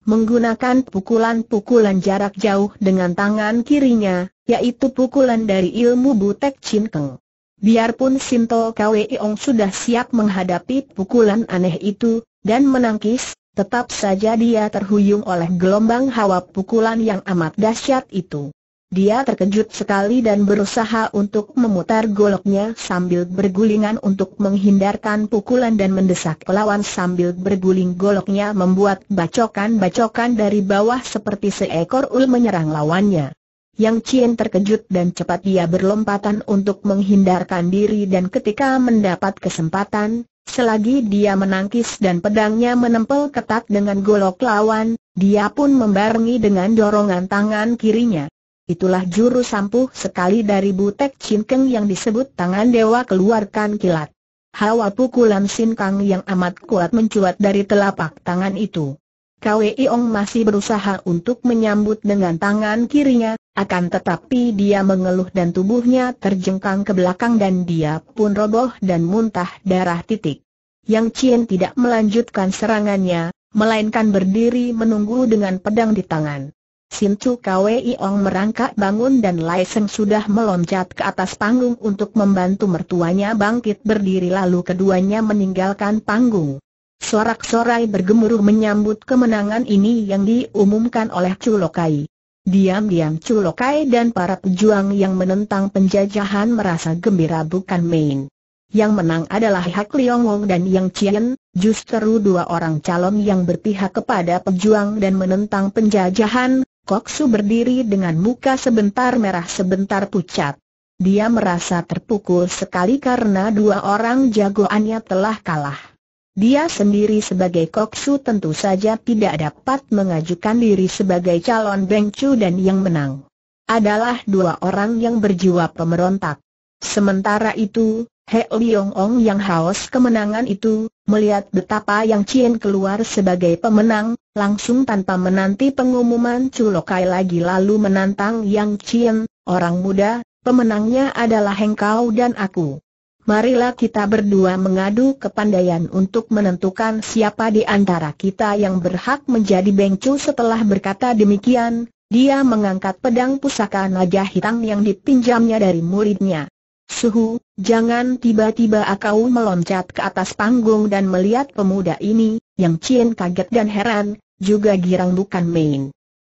menggunakan pukulan-pukulan jarak jauh dengan tangan kirinya, yaitu pukulan dari ilmu Butek Chin Biarpun Sinto Kwe Ong sudah siap menghadapi pukulan aneh itu, dan menangkis, tetap saja dia terhuyung oleh gelombang hawa pukulan yang amat dahsyat itu. Dia terkejut sekali dan berusaha untuk memutar goloknya sambil bergulingan untuk menghindarkan pukulan dan mendesak lawan sambil berguling goloknya membuat bacokan-bacokan dari bawah seperti seekor ul menyerang lawannya. Yang Cien terkejut dan cepat dia berlompatan untuk menghindarkan diri dan ketika mendapat kesempatan, selagi dia menangkis dan pedangnya menempel ketat dengan golok lawan, dia pun membarengi dengan dorongan tangan kirinya itulah juru sampuh sekali dari Butek Cinkeng yang disebut tangan dewa keluarkan kilat. Hawa pukulan sinkang yang amat kuat mencuat dari telapak tangan itu. Kwei Ong masih berusaha untuk menyambut dengan tangan kirinya, akan tetapi dia mengeluh dan tubuhnya terjengkang ke belakang dan dia pun roboh dan muntah darah titik. Yang Chien tidak melanjutkan serangannya, melainkan berdiri menunggu dengan pedang di tangan. Sin Chu Kwei Ong merangkak bangun dan Lai Seng sudah meloncat ke atas panggung untuk membantu mertuanya bangkit berdiri lalu keduanya meninggalkan panggung. Sorak-sorai bergemuruh menyambut kemenangan ini yang diumumkan oleh Lokai. Diam-diam Lokai dan para pejuang yang menentang penjajahan merasa gembira bukan main. Yang menang adalah Hak Leong Wong dan Yang Chien, justru dua orang calon yang berpihak kepada pejuang dan menentang penjajahan, Koksu berdiri dengan muka sebentar merah sebentar pucat. Dia merasa terpukul sekali karena dua orang jagoannya telah kalah. Dia sendiri sebagai koksu tentu saja tidak dapat mengajukan diri sebagai calon bengcu dan yang menang. Adalah dua orang yang berjiwa pemberontak. Sementara itu, He Liong Ong yang haus kemenangan itu, melihat betapa Yang Chien keluar sebagai pemenang, langsung tanpa menanti pengumuman Culokai lagi lalu menantang Yang Chien, orang muda, pemenangnya adalah engkau dan aku. Marilah kita berdua mengadu kepandaian untuk menentukan siapa di antara kita yang berhak menjadi bengcu setelah berkata demikian, dia mengangkat pedang pusaka naga hitam yang dipinjamnya dari muridnya. Suhu, jangan tiba-tiba kau meloncat ke atas panggung dan melihat pemuda ini, yang Cien kaget dan heran, juga girang bukan main.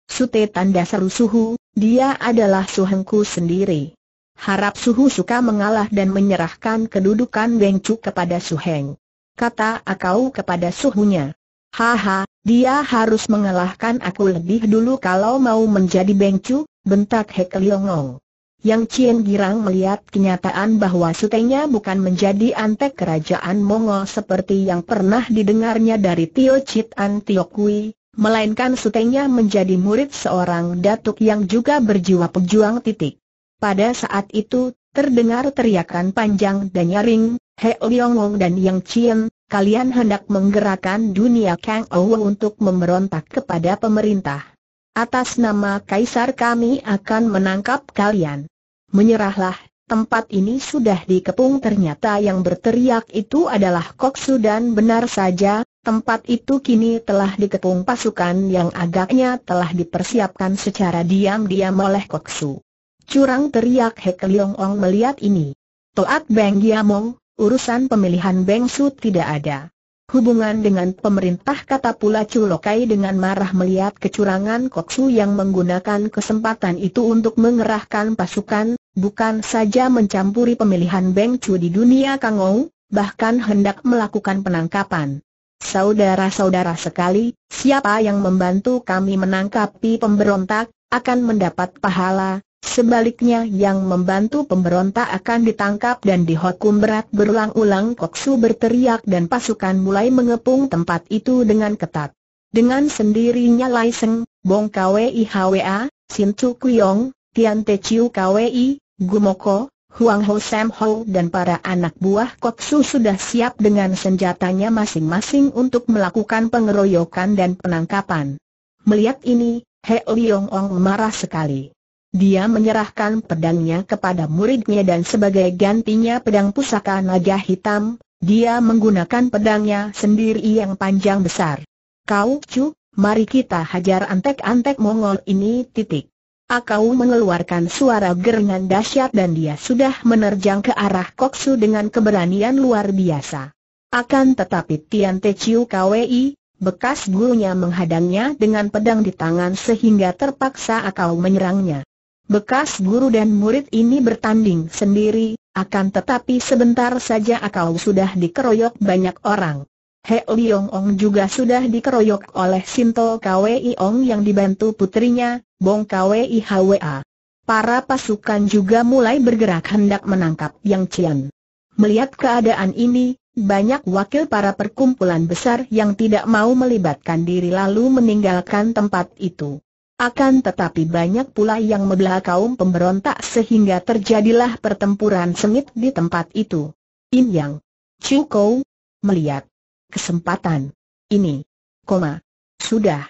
Sute tanda seru Suhu, dia adalah Suhengku sendiri. Harap Suhu suka mengalah dan menyerahkan kedudukan Beng kepada Suheng. Kata Akau kepada Suhunya. Haha, dia harus mengalahkan aku lebih dulu kalau mau menjadi Beng Cu, bentak Hek Liongong. Yang Chien Girang melihat kenyataan bahwa sutenya bukan menjadi antek kerajaan Mongol seperti yang pernah didengarnya dari Tio Chit An Kui, melainkan sutenya menjadi murid seorang datuk yang juga berjiwa pejuang titik. Pada saat itu, terdengar teriakan panjang dan nyaring, He Wong dan Yang Chien, kalian hendak menggerakkan dunia Kang Ouwe untuk memberontak kepada pemerintah. Atas nama Kaisar kami akan menangkap kalian. Menyerahlah, tempat ini sudah dikepung ternyata yang berteriak itu adalah Koksu dan benar saja, tempat itu kini telah dikepung pasukan yang agaknya telah dipersiapkan secara diam-diam oleh Koksu. Curang teriak Hek Leong Ong melihat ini. Toat Beng Giamong, urusan pemilihan Beng Su tidak ada. Hubungan dengan pemerintah kata pula Culokai dengan marah melihat kecurangan Koksu yang menggunakan kesempatan itu untuk mengerahkan pasukan, bukan saja mencampuri pemilihan Beng Chu di dunia Kangou, bahkan hendak melakukan penangkapan. Saudara-saudara sekali, siapa yang membantu kami menangkapi pemberontak, akan mendapat pahala, Sebaliknya yang membantu pemberontak akan ditangkap dan dihukum berat berulang-ulang Koksu berteriak dan pasukan mulai mengepung tempat itu dengan ketat. Dengan sendirinya Lai Seng, Bong Kwei Hwa, Sin Chu Kuyong, Tian Te Chiu Kwei, Gumoko, Huang Ho Sam Ho dan para anak buah Koksu sudah siap dengan senjatanya masing-masing untuk melakukan pengeroyokan dan penangkapan. Melihat ini, He Liong Ong marah sekali. Dia menyerahkan pedangnya kepada muridnya dan sebagai gantinya pedang pusaka naga hitam, dia menggunakan pedangnya sendiri yang panjang besar. Kau cu, mari kita hajar antek-antek Mongol ini titik. Akau mengeluarkan suara gerengan dahsyat dan dia sudah menerjang ke arah Koksu dengan keberanian luar biasa. Akan tetapi Tian Te Chiu Kwi, bekas gurunya menghadangnya dengan pedang di tangan sehingga terpaksa Akau menyerangnya. Bekas guru dan murid ini bertanding sendiri, akan tetapi sebentar saja akal sudah dikeroyok banyak orang. He Liong Ong juga sudah dikeroyok oleh Sinto Kwei Ong yang dibantu putrinya, Bong Kwei Hwa. Para pasukan juga mulai bergerak hendak menangkap Yang Cian. Melihat keadaan ini, banyak wakil para perkumpulan besar yang tidak mau melibatkan diri lalu meninggalkan tempat itu. Akan tetapi banyak pula yang membelah kaum pemberontak sehingga terjadilah pertempuran sengit di tempat itu. In Yang Kou, melihat kesempatan ini, koma, sudah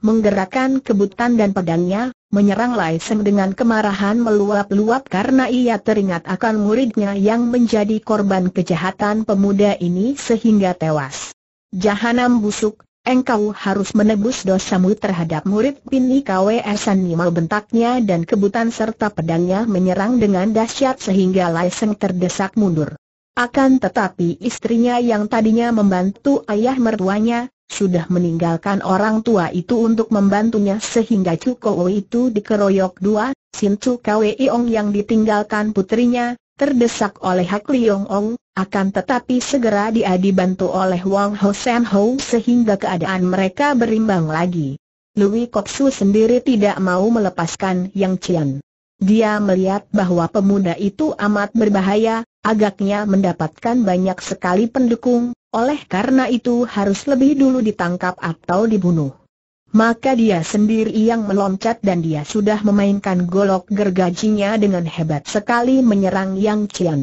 menggerakkan kebutan dan pedangnya, menyerang Lai Seng dengan kemarahan meluap-luap karena ia teringat akan muridnya yang menjadi korban kejahatan pemuda ini sehingga tewas. Jahanam busuk, Engkau harus menebus dosamu terhadap murid Pini KWS Nimal bentaknya dan kebutan serta pedangnya menyerang dengan dahsyat sehingga Lai Seng terdesak mundur. Akan tetapi istrinya yang tadinya membantu ayah mertuanya, sudah meninggalkan orang tua itu untuk membantunya sehingga Cukowo itu dikeroyok dua, Sin Chu Iong yang ditinggalkan putrinya, terdesak oleh Hak Liong Ong, akan tetapi segera dia dibantu oleh Wang Ho Sen Ho sehingga keadaan mereka berimbang lagi. Louis Koksu sendiri tidak mau melepaskan Yang Qian. Dia melihat bahwa pemuda itu amat berbahaya, agaknya mendapatkan banyak sekali pendukung, oleh karena itu harus lebih dulu ditangkap atau dibunuh. Maka dia sendiri yang meloncat dan dia sudah memainkan golok gergajinya dengan hebat sekali menyerang Yang Qian.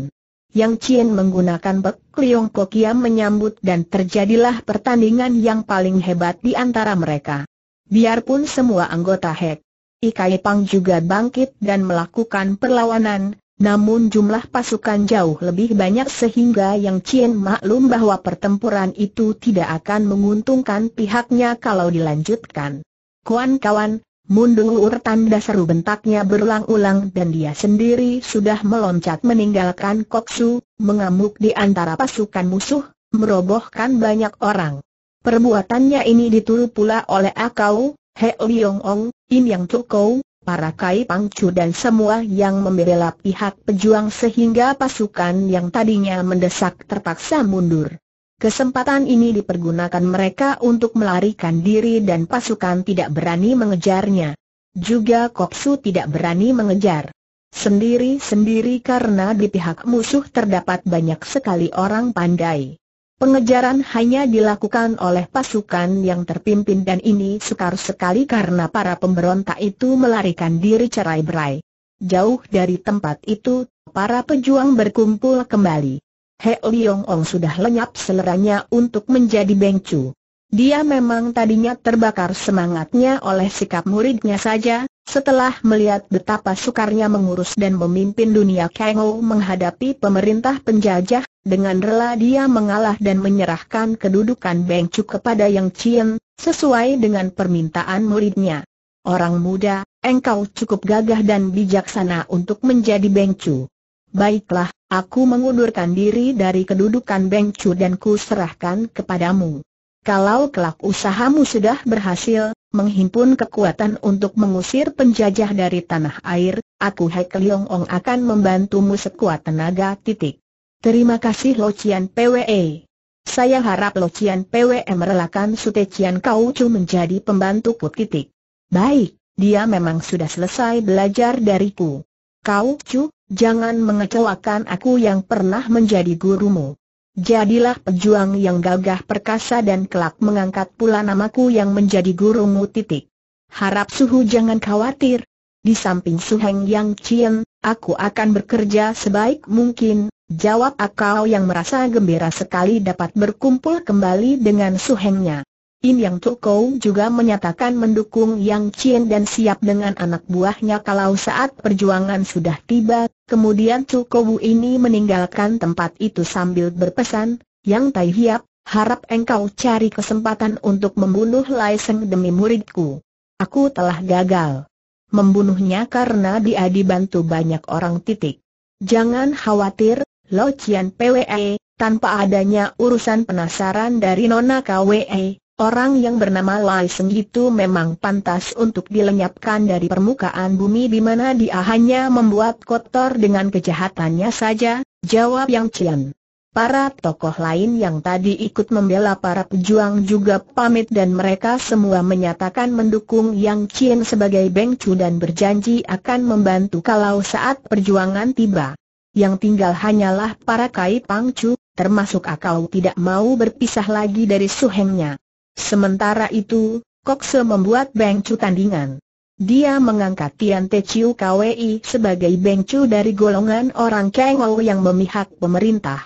Yang Chien menggunakan Bek Liong Kokia menyambut dan terjadilah pertandingan yang paling hebat di antara mereka. Biarpun semua anggota Hek Ikai Pang juga bangkit dan melakukan perlawanan, namun jumlah pasukan jauh lebih banyak sehingga Yang Chien maklum bahwa pertempuran itu tidak akan menguntungkan pihaknya kalau dilanjutkan. Kawan-kawan, Mundur tanda seru bentaknya berulang-ulang dan dia sendiri sudah meloncat meninggalkan Koksu, mengamuk di antara pasukan musuh, merobohkan banyak orang. Perbuatannya ini ditiru pula oleh Akau, He Liong Ong, In Yang Tukou, para Kai Pangcu dan semua yang membela pihak pejuang sehingga pasukan yang tadinya mendesak terpaksa mundur. Kesempatan ini dipergunakan mereka untuk melarikan diri dan pasukan tidak berani mengejarnya. Juga Kopsu tidak berani mengejar. Sendiri-sendiri karena di pihak musuh terdapat banyak sekali orang pandai. Pengejaran hanya dilakukan oleh pasukan yang terpimpin dan ini sukar sekali karena para pemberontak itu melarikan diri cerai-berai. Jauh dari tempat itu, para pejuang berkumpul kembali. He Liong Ong sudah lenyap seleranya untuk menjadi bengcu. Dia memang tadinya terbakar semangatnya oleh sikap muridnya saja, setelah melihat betapa sukarnya mengurus dan memimpin dunia Kengo menghadapi pemerintah penjajah, dengan rela dia mengalah dan menyerahkan kedudukan bengcu kepada Yang Chien, sesuai dengan permintaan muridnya. Orang muda, engkau cukup gagah dan bijaksana untuk menjadi bengcu. Baiklah, Aku mengundurkan diri dari kedudukan Beng Chu dan ku serahkan kepadamu. Kalau kelak usahamu sudah berhasil, menghimpun kekuatan untuk mengusir penjajah dari tanah air, aku Hai Leong Ong akan membantumu sekuat tenaga titik. Terima kasih Lo Locian PWE. Saya harap Lo Locian PWE merelakan Kau Chu menjadi pembantuku titik. Baik, dia memang sudah selesai belajar dariku. Kau Chu. Jangan mengecewakan aku yang pernah menjadi gurumu. Jadilah pejuang yang gagah perkasa dan kelak mengangkat pula namaku yang menjadi gurumu titik. Harap Suhu jangan khawatir. Di samping Suheng Yang cien, aku akan bekerja sebaik mungkin, jawab Akau yang merasa gembira sekali dapat berkumpul kembali dengan Suhengnya. In Yang Tukou juga menyatakan mendukung Yang Chien dan siap dengan anak buahnya kalau saat perjuangan sudah tiba. Kemudian Tukou ini meninggalkan tempat itu sambil berpesan, Yang Tai Hiap, harap engkau cari kesempatan untuk membunuh Lai Seng demi muridku. Aku telah gagal membunuhnya karena dia dibantu banyak orang titik. Jangan khawatir, Lo Cian PWE, tanpa adanya urusan penasaran dari Nona KWE, Orang yang bernama Lai Seng itu memang pantas untuk dilenyapkan dari permukaan bumi di mana dia hanya membuat kotor dengan kejahatannya saja, jawab Yang Cian. Para tokoh lain yang tadi ikut membela para pejuang juga pamit dan mereka semua menyatakan mendukung Yang Cian sebagai Beng Chu dan berjanji akan membantu kalau saat perjuangan tiba. Yang tinggal hanyalah para Kai Pang Chu, termasuk akau tidak mau berpisah lagi dari suhengnya. Sementara itu, Kokse membuat bengcu tandingan. Dia mengangkat Tian Te Chiu KWI sebagai bengcu dari golongan orang Ou yang memihak pemerintah.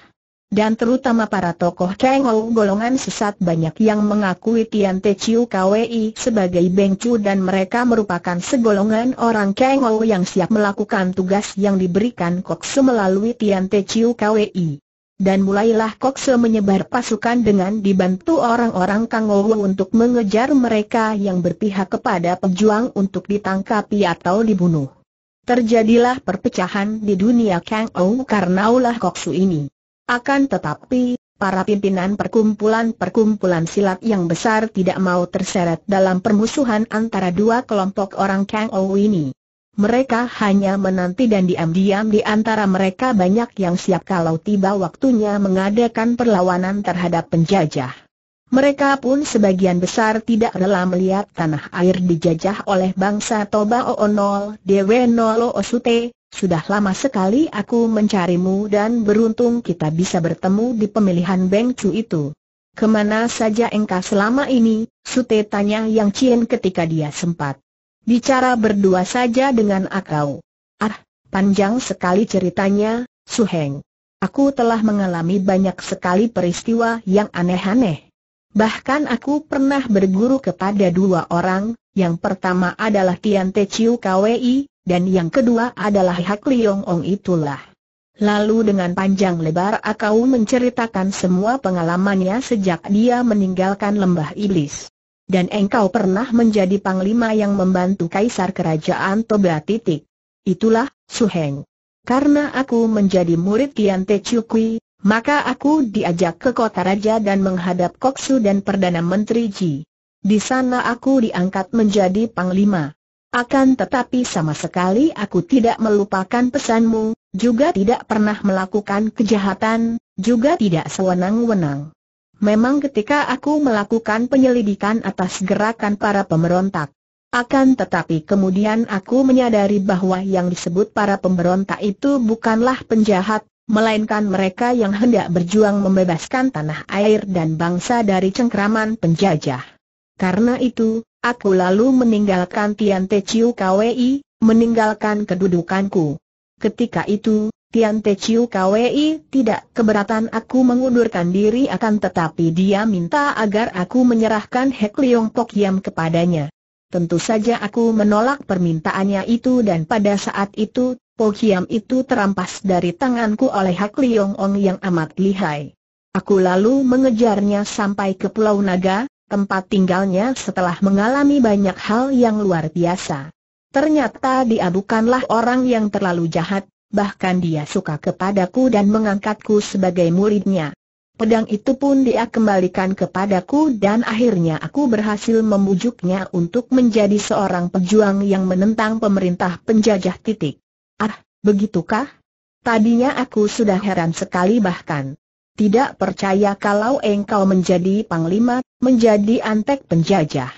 Dan terutama para tokoh Ou golongan sesat banyak yang mengakui Tian Te Chiu KWI sebagai bengcu dan mereka merupakan segolongan orang Ou yang siap melakukan tugas yang diberikan Se melalui Tian Te Chiu KWI dan mulailah Kokse menyebar pasukan dengan dibantu orang-orang Kangowu untuk mengejar mereka yang berpihak kepada pejuang untuk ditangkapi atau dibunuh. Terjadilah perpecahan di dunia Kangou karena ulah Koksu ini. Akan tetapi, para pimpinan perkumpulan-perkumpulan silat yang besar tidak mau terseret dalam permusuhan antara dua kelompok orang Kangou ini. Mereka hanya menanti dan diam-diam di antara mereka banyak yang siap kalau tiba waktunya mengadakan perlawanan terhadap penjajah. Mereka pun sebagian besar tidak rela melihat tanah air dijajah oleh bangsa Toba Oonol, Dewe Nolo Osute, sudah lama sekali aku mencarimu dan beruntung kita bisa bertemu di pemilihan Bengcu itu. Kemana saja engkau selama ini, Sute tanya Yang Cien ketika dia sempat bicara berdua saja dengan akau. Ah, panjang sekali ceritanya, Suheng. Aku telah mengalami banyak sekali peristiwa yang aneh-aneh. Bahkan aku pernah berguru kepada dua orang, yang pertama adalah Tian Te Chiu Kwei, dan yang kedua adalah Hak Liong Ong itulah. Lalu dengan panjang lebar Akau menceritakan semua pengalamannya sejak dia meninggalkan lembah iblis dan engkau pernah menjadi panglima yang membantu kaisar kerajaan Toba titik. Itulah, Suheng. Karena aku menjadi murid Tian Te Chukui, maka aku diajak ke kota raja dan menghadap Koksu dan Perdana Menteri Ji. Di sana aku diangkat menjadi panglima. Akan tetapi sama sekali aku tidak melupakan pesanmu, juga tidak pernah melakukan kejahatan, juga tidak sewenang-wenang. Memang ketika aku melakukan penyelidikan atas gerakan para pemberontak. Akan tetapi kemudian aku menyadari bahwa yang disebut para pemberontak itu bukanlah penjahat, melainkan mereka yang hendak berjuang membebaskan tanah air dan bangsa dari cengkraman penjajah. Karena itu, aku lalu meninggalkan Tian Te Chiu Kwei, meninggalkan kedudukanku. Ketika itu, Tian Te Chiu KWI, tidak keberatan aku mengundurkan diri akan tetapi dia minta agar aku menyerahkan Hek Leong Pok Yam kepadanya. Tentu saja aku menolak permintaannya itu dan pada saat itu, Yam itu terampas dari tanganku oleh Hak Liong Ong yang amat lihai. Aku lalu mengejarnya sampai ke Pulau Naga, tempat tinggalnya setelah mengalami banyak hal yang luar biasa. Ternyata dia bukanlah orang yang terlalu jahat, bahkan dia suka kepadaku dan mengangkatku sebagai muridnya. Pedang itu pun dia kembalikan kepadaku dan akhirnya aku berhasil membujuknya untuk menjadi seorang pejuang yang menentang pemerintah penjajah titik. Ah, begitukah? Tadinya aku sudah heran sekali bahkan. Tidak percaya kalau engkau menjadi panglima, menjadi antek penjajah.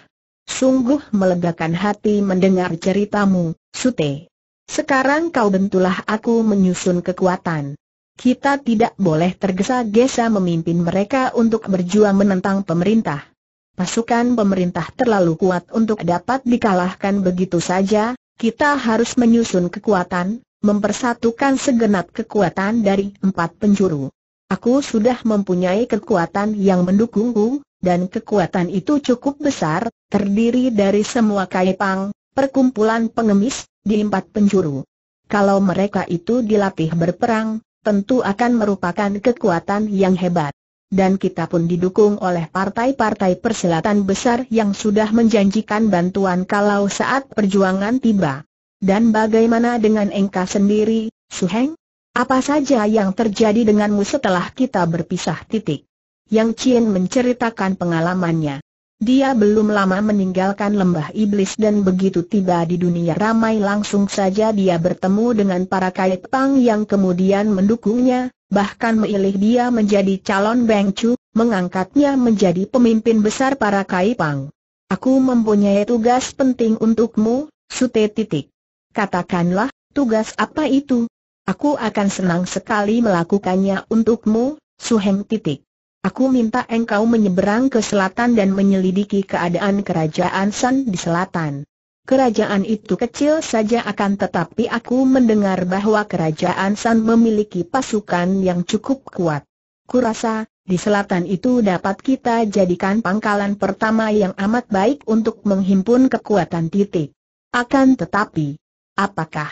Sungguh melegakan hati mendengar ceritamu, Sute. Sekarang kau bentulah aku menyusun kekuatan. Kita tidak boleh tergesa-gesa memimpin mereka untuk berjuang menentang pemerintah. Pasukan pemerintah terlalu kuat untuk dapat dikalahkan begitu saja, kita harus menyusun kekuatan, mempersatukan segenap kekuatan dari empat penjuru. Aku sudah mempunyai kekuatan yang mendukungku, dan kekuatan itu cukup besar, terdiri dari semua kaipang, perkumpulan pengemis, di empat penjuru. Kalau mereka itu dilatih berperang, tentu akan merupakan kekuatan yang hebat. Dan kita pun didukung oleh partai-partai perselatan besar yang sudah menjanjikan bantuan kalau saat perjuangan tiba. Dan bagaimana dengan engka sendiri, Su Heng? Apa saja yang terjadi denganmu setelah kita berpisah titik? Yang Chien menceritakan pengalamannya. Dia belum lama meninggalkan lembah iblis dan begitu tiba di dunia ramai langsung saja dia bertemu dengan para kait pang yang kemudian mendukungnya, bahkan memilih dia menjadi calon Bengcu, mengangkatnya menjadi pemimpin besar para kait pang. Aku mempunyai tugas penting untukmu, Sute titik. Katakanlah, tugas apa itu? Aku akan senang sekali melakukannya untukmu, Suheng titik. Aku minta engkau menyeberang ke selatan dan menyelidiki keadaan kerajaan San di selatan. Kerajaan itu kecil saja akan tetapi aku mendengar bahwa kerajaan San memiliki pasukan yang cukup kuat. Kurasa, di selatan itu dapat kita jadikan pangkalan pertama yang amat baik untuk menghimpun kekuatan titik. Akan tetapi, apakah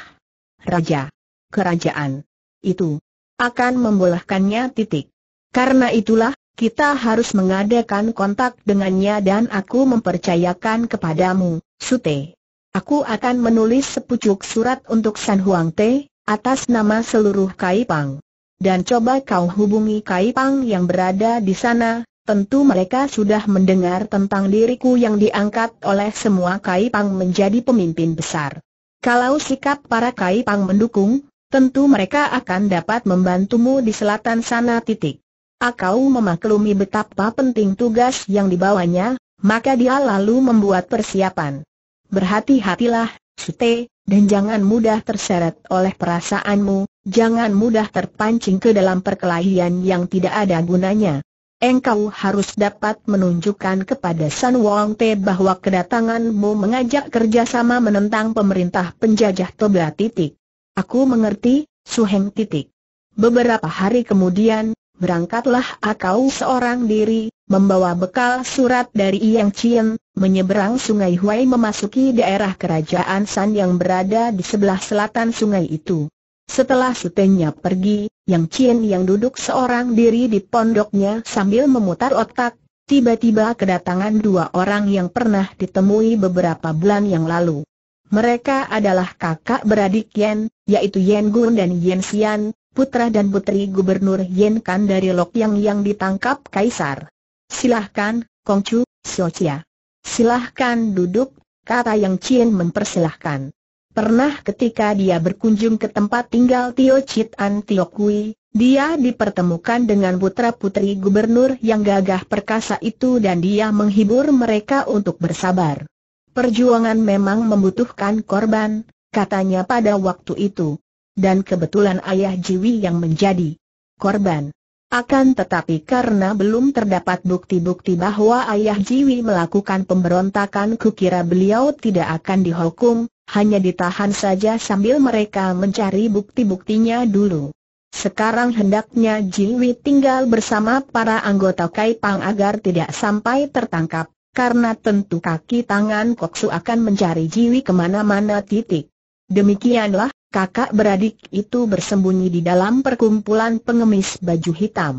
Raja Kerajaan itu akan membolehkannya titik? Karena itulah, kita harus mengadakan kontak dengannya dan aku mempercayakan kepadamu, Sute. Aku akan menulis sepucuk surat untuk San Huang Te, atas nama seluruh Kaipang. Dan coba kau hubungi Kaipang yang berada di sana, tentu mereka sudah mendengar tentang diriku yang diangkat oleh semua Kaipang menjadi pemimpin besar. Kalau sikap para Kaipang mendukung, tentu mereka akan dapat membantumu di selatan sana titik. Akau memaklumi betapa penting tugas yang dibawanya, maka dia lalu membuat persiapan. Berhati-hatilah, Sute, dan jangan mudah terseret oleh perasaanmu, jangan mudah terpancing ke dalam perkelahian yang tidak ada gunanya. Engkau harus dapat menunjukkan kepada San Wong Te bahwa kedatanganmu mengajak kerjasama menentang pemerintah penjajah Tobla titik. Aku mengerti, Suheng titik. Beberapa hari kemudian, berangkatlah akau seorang diri, membawa bekal surat dari Yang Chien, menyeberang sungai Huai memasuki daerah kerajaan San yang berada di sebelah selatan sungai itu. Setelah sutenya pergi, Yang Chien yang duduk seorang diri di pondoknya sambil memutar otak, tiba-tiba kedatangan dua orang yang pernah ditemui beberapa bulan yang lalu. Mereka adalah kakak beradik Yen, yaitu Yen Gun dan Yen Xian, putra dan putri gubernur Yen Kan dari Lok Yang yang ditangkap kaisar. Silahkan, Kongcu, Xiaochia. Silahkan duduk, kata Yang Chien mempersilahkan. Pernah ketika dia berkunjung ke tempat tinggal Tio Chit An Tio Kui, dia dipertemukan dengan putra-putri gubernur yang gagah perkasa itu dan dia menghibur mereka untuk bersabar. Perjuangan memang membutuhkan korban, katanya pada waktu itu dan kebetulan ayah Jiwi yang menjadi korban. Akan tetapi karena belum terdapat bukti-bukti bahwa ayah Jiwi melakukan pemberontakan kukira beliau tidak akan dihukum, hanya ditahan saja sambil mereka mencari bukti-buktinya dulu. Sekarang hendaknya Jiwi tinggal bersama para anggota Kaipang agar tidak sampai tertangkap, karena tentu kaki tangan Koksu akan mencari Jiwi kemana-mana titik. Demikianlah kakak beradik itu bersembunyi di dalam perkumpulan pengemis baju hitam.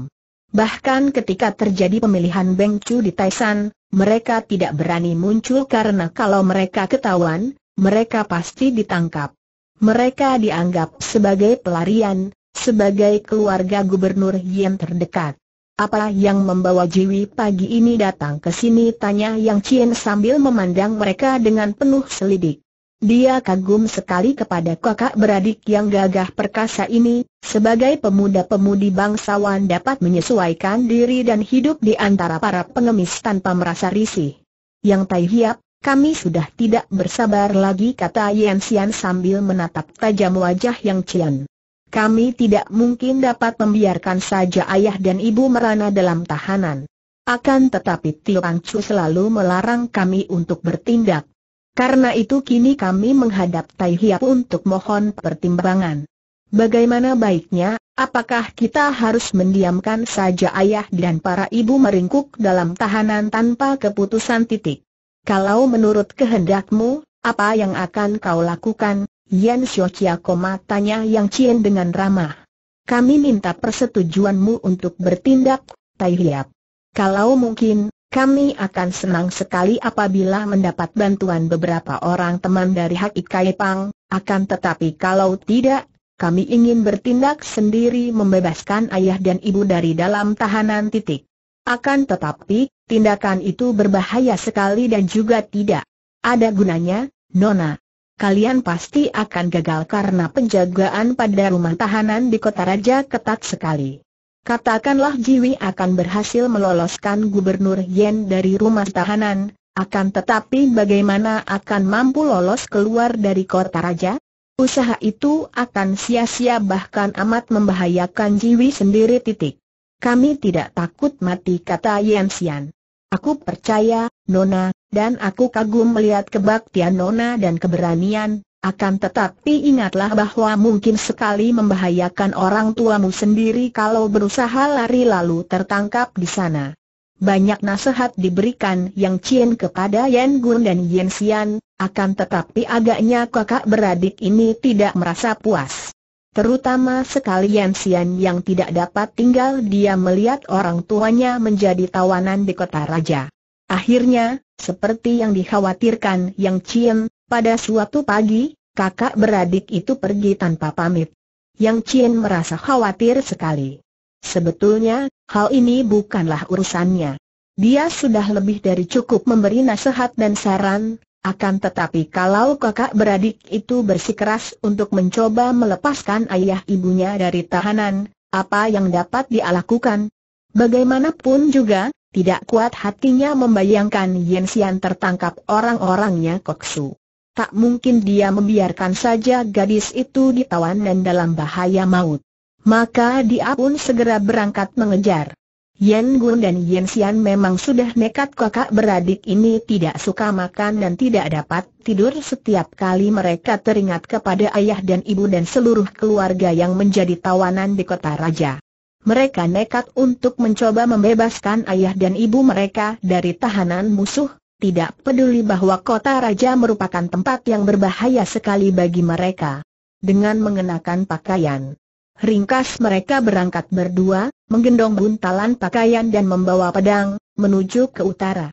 Bahkan ketika terjadi pemilihan Beng di Taisan, mereka tidak berani muncul karena kalau mereka ketahuan, mereka pasti ditangkap. Mereka dianggap sebagai pelarian, sebagai keluarga gubernur yang terdekat. Apa yang membawa Jiwi pagi ini datang ke sini? Tanya Yang Cien sambil memandang mereka dengan penuh selidik. Dia kagum sekali kepada kakak beradik yang gagah perkasa ini, sebagai pemuda-pemudi bangsawan dapat menyesuaikan diri dan hidup di antara para pengemis tanpa merasa risih. Yang Tai Hiap, kami sudah tidak bersabar lagi kata Yan Xian sambil menatap tajam wajah Yang Cian. Kami tidak mungkin dapat membiarkan saja ayah dan ibu merana dalam tahanan. Akan tetapi Tio Chu selalu melarang kami untuk bertindak karena itu kini kami menghadap Tai Hiap untuk mohon pertimbangan. Bagaimana baiknya, apakah kita harus mendiamkan saja ayah dan para ibu meringkuk dalam tahanan tanpa keputusan titik? Kalau menurut kehendakmu, apa yang akan kau lakukan? Yan Xiaoqia koma tanya Yang Chien dengan ramah. Kami minta persetujuanmu untuk bertindak, Tai Hiap. Kalau mungkin, kami akan senang sekali apabila mendapat bantuan beberapa orang teman dari Hak Ikai Pang, akan tetapi kalau tidak, kami ingin bertindak sendiri membebaskan ayah dan ibu dari dalam tahanan titik. Akan tetapi, tindakan itu berbahaya sekali dan juga tidak ada gunanya, Nona. Kalian pasti akan gagal karena penjagaan pada rumah tahanan di kota raja ketat sekali. Katakanlah Jiwi akan berhasil meloloskan Gubernur Yen dari rumah tahanan, akan tetapi bagaimana akan mampu lolos keluar dari kota raja? Usaha itu akan sia-sia bahkan amat membahayakan Jiwi sendiri titik. Kami tidak takut mati kata Yan Xian. Aku percaya, Nona, dan aku kagum melihat kebaktian Nona dan keberanian, akan tetapi ingatlah bahwa mungkin sekali membahayakan orang tuamu sendiri kalau berusaha lari lalu tertangkap di sana. Banyak nasihat diberikan Yang Cien kepada Yan Gun dan Yan Xian, akan tetapi agaknya kakak beradik ini tidak merasa puas. Terutama sekali Yan Xian yang tidak dapat tinggal dia melihat orang tuanya menjadi tawanan di kota raja. Akhirnya, seperti yang dikhawatirkan Yang Cien, pada suatu pagi, kakak beradik itu pergi tanpa pamit. Yang Cien merasa khawatir sekali. Sebetulnya, hal ini bukanlah urusannya. Dia sudah lebih dari cukup memberi nasihat dan saran, akan tetapi kalau kakak beradik itu bersikeras untuk mencoba melepaskan ayah ibunya dari tahanan, apa yang dapat dia lakukan? Bagaimanapun juga, tidak kuat hatinya membayangkan Yen Xian tertangkap orang-orangnya Koksu tak mungkin dia membiarkan saja gadis itu ditawan dan dalam bahaya maut. Maka dia pun segera berangkat mengejar. Yen Gun dan Yen Xian memang sudah nekat kakak beradik ini tidak suka makan dan tidak dapat tidur setiap kali mereka teringat kepada ayah dan ibu dan seluruh keluarga yang menjadi tawanan di kota raja. Mereka nekat untuk mencoba membebaskan ayah dan ibu mereka dari tahanan musuh, tidak peduli bahwa kota raja merupakan tempat yang berbahaya sekali bagi mereka. Dengan mengenakan pakaian ringkas mereka berangkat berdua, menggendong buntalan pakaian dan membawa pedang, menuju ke utara.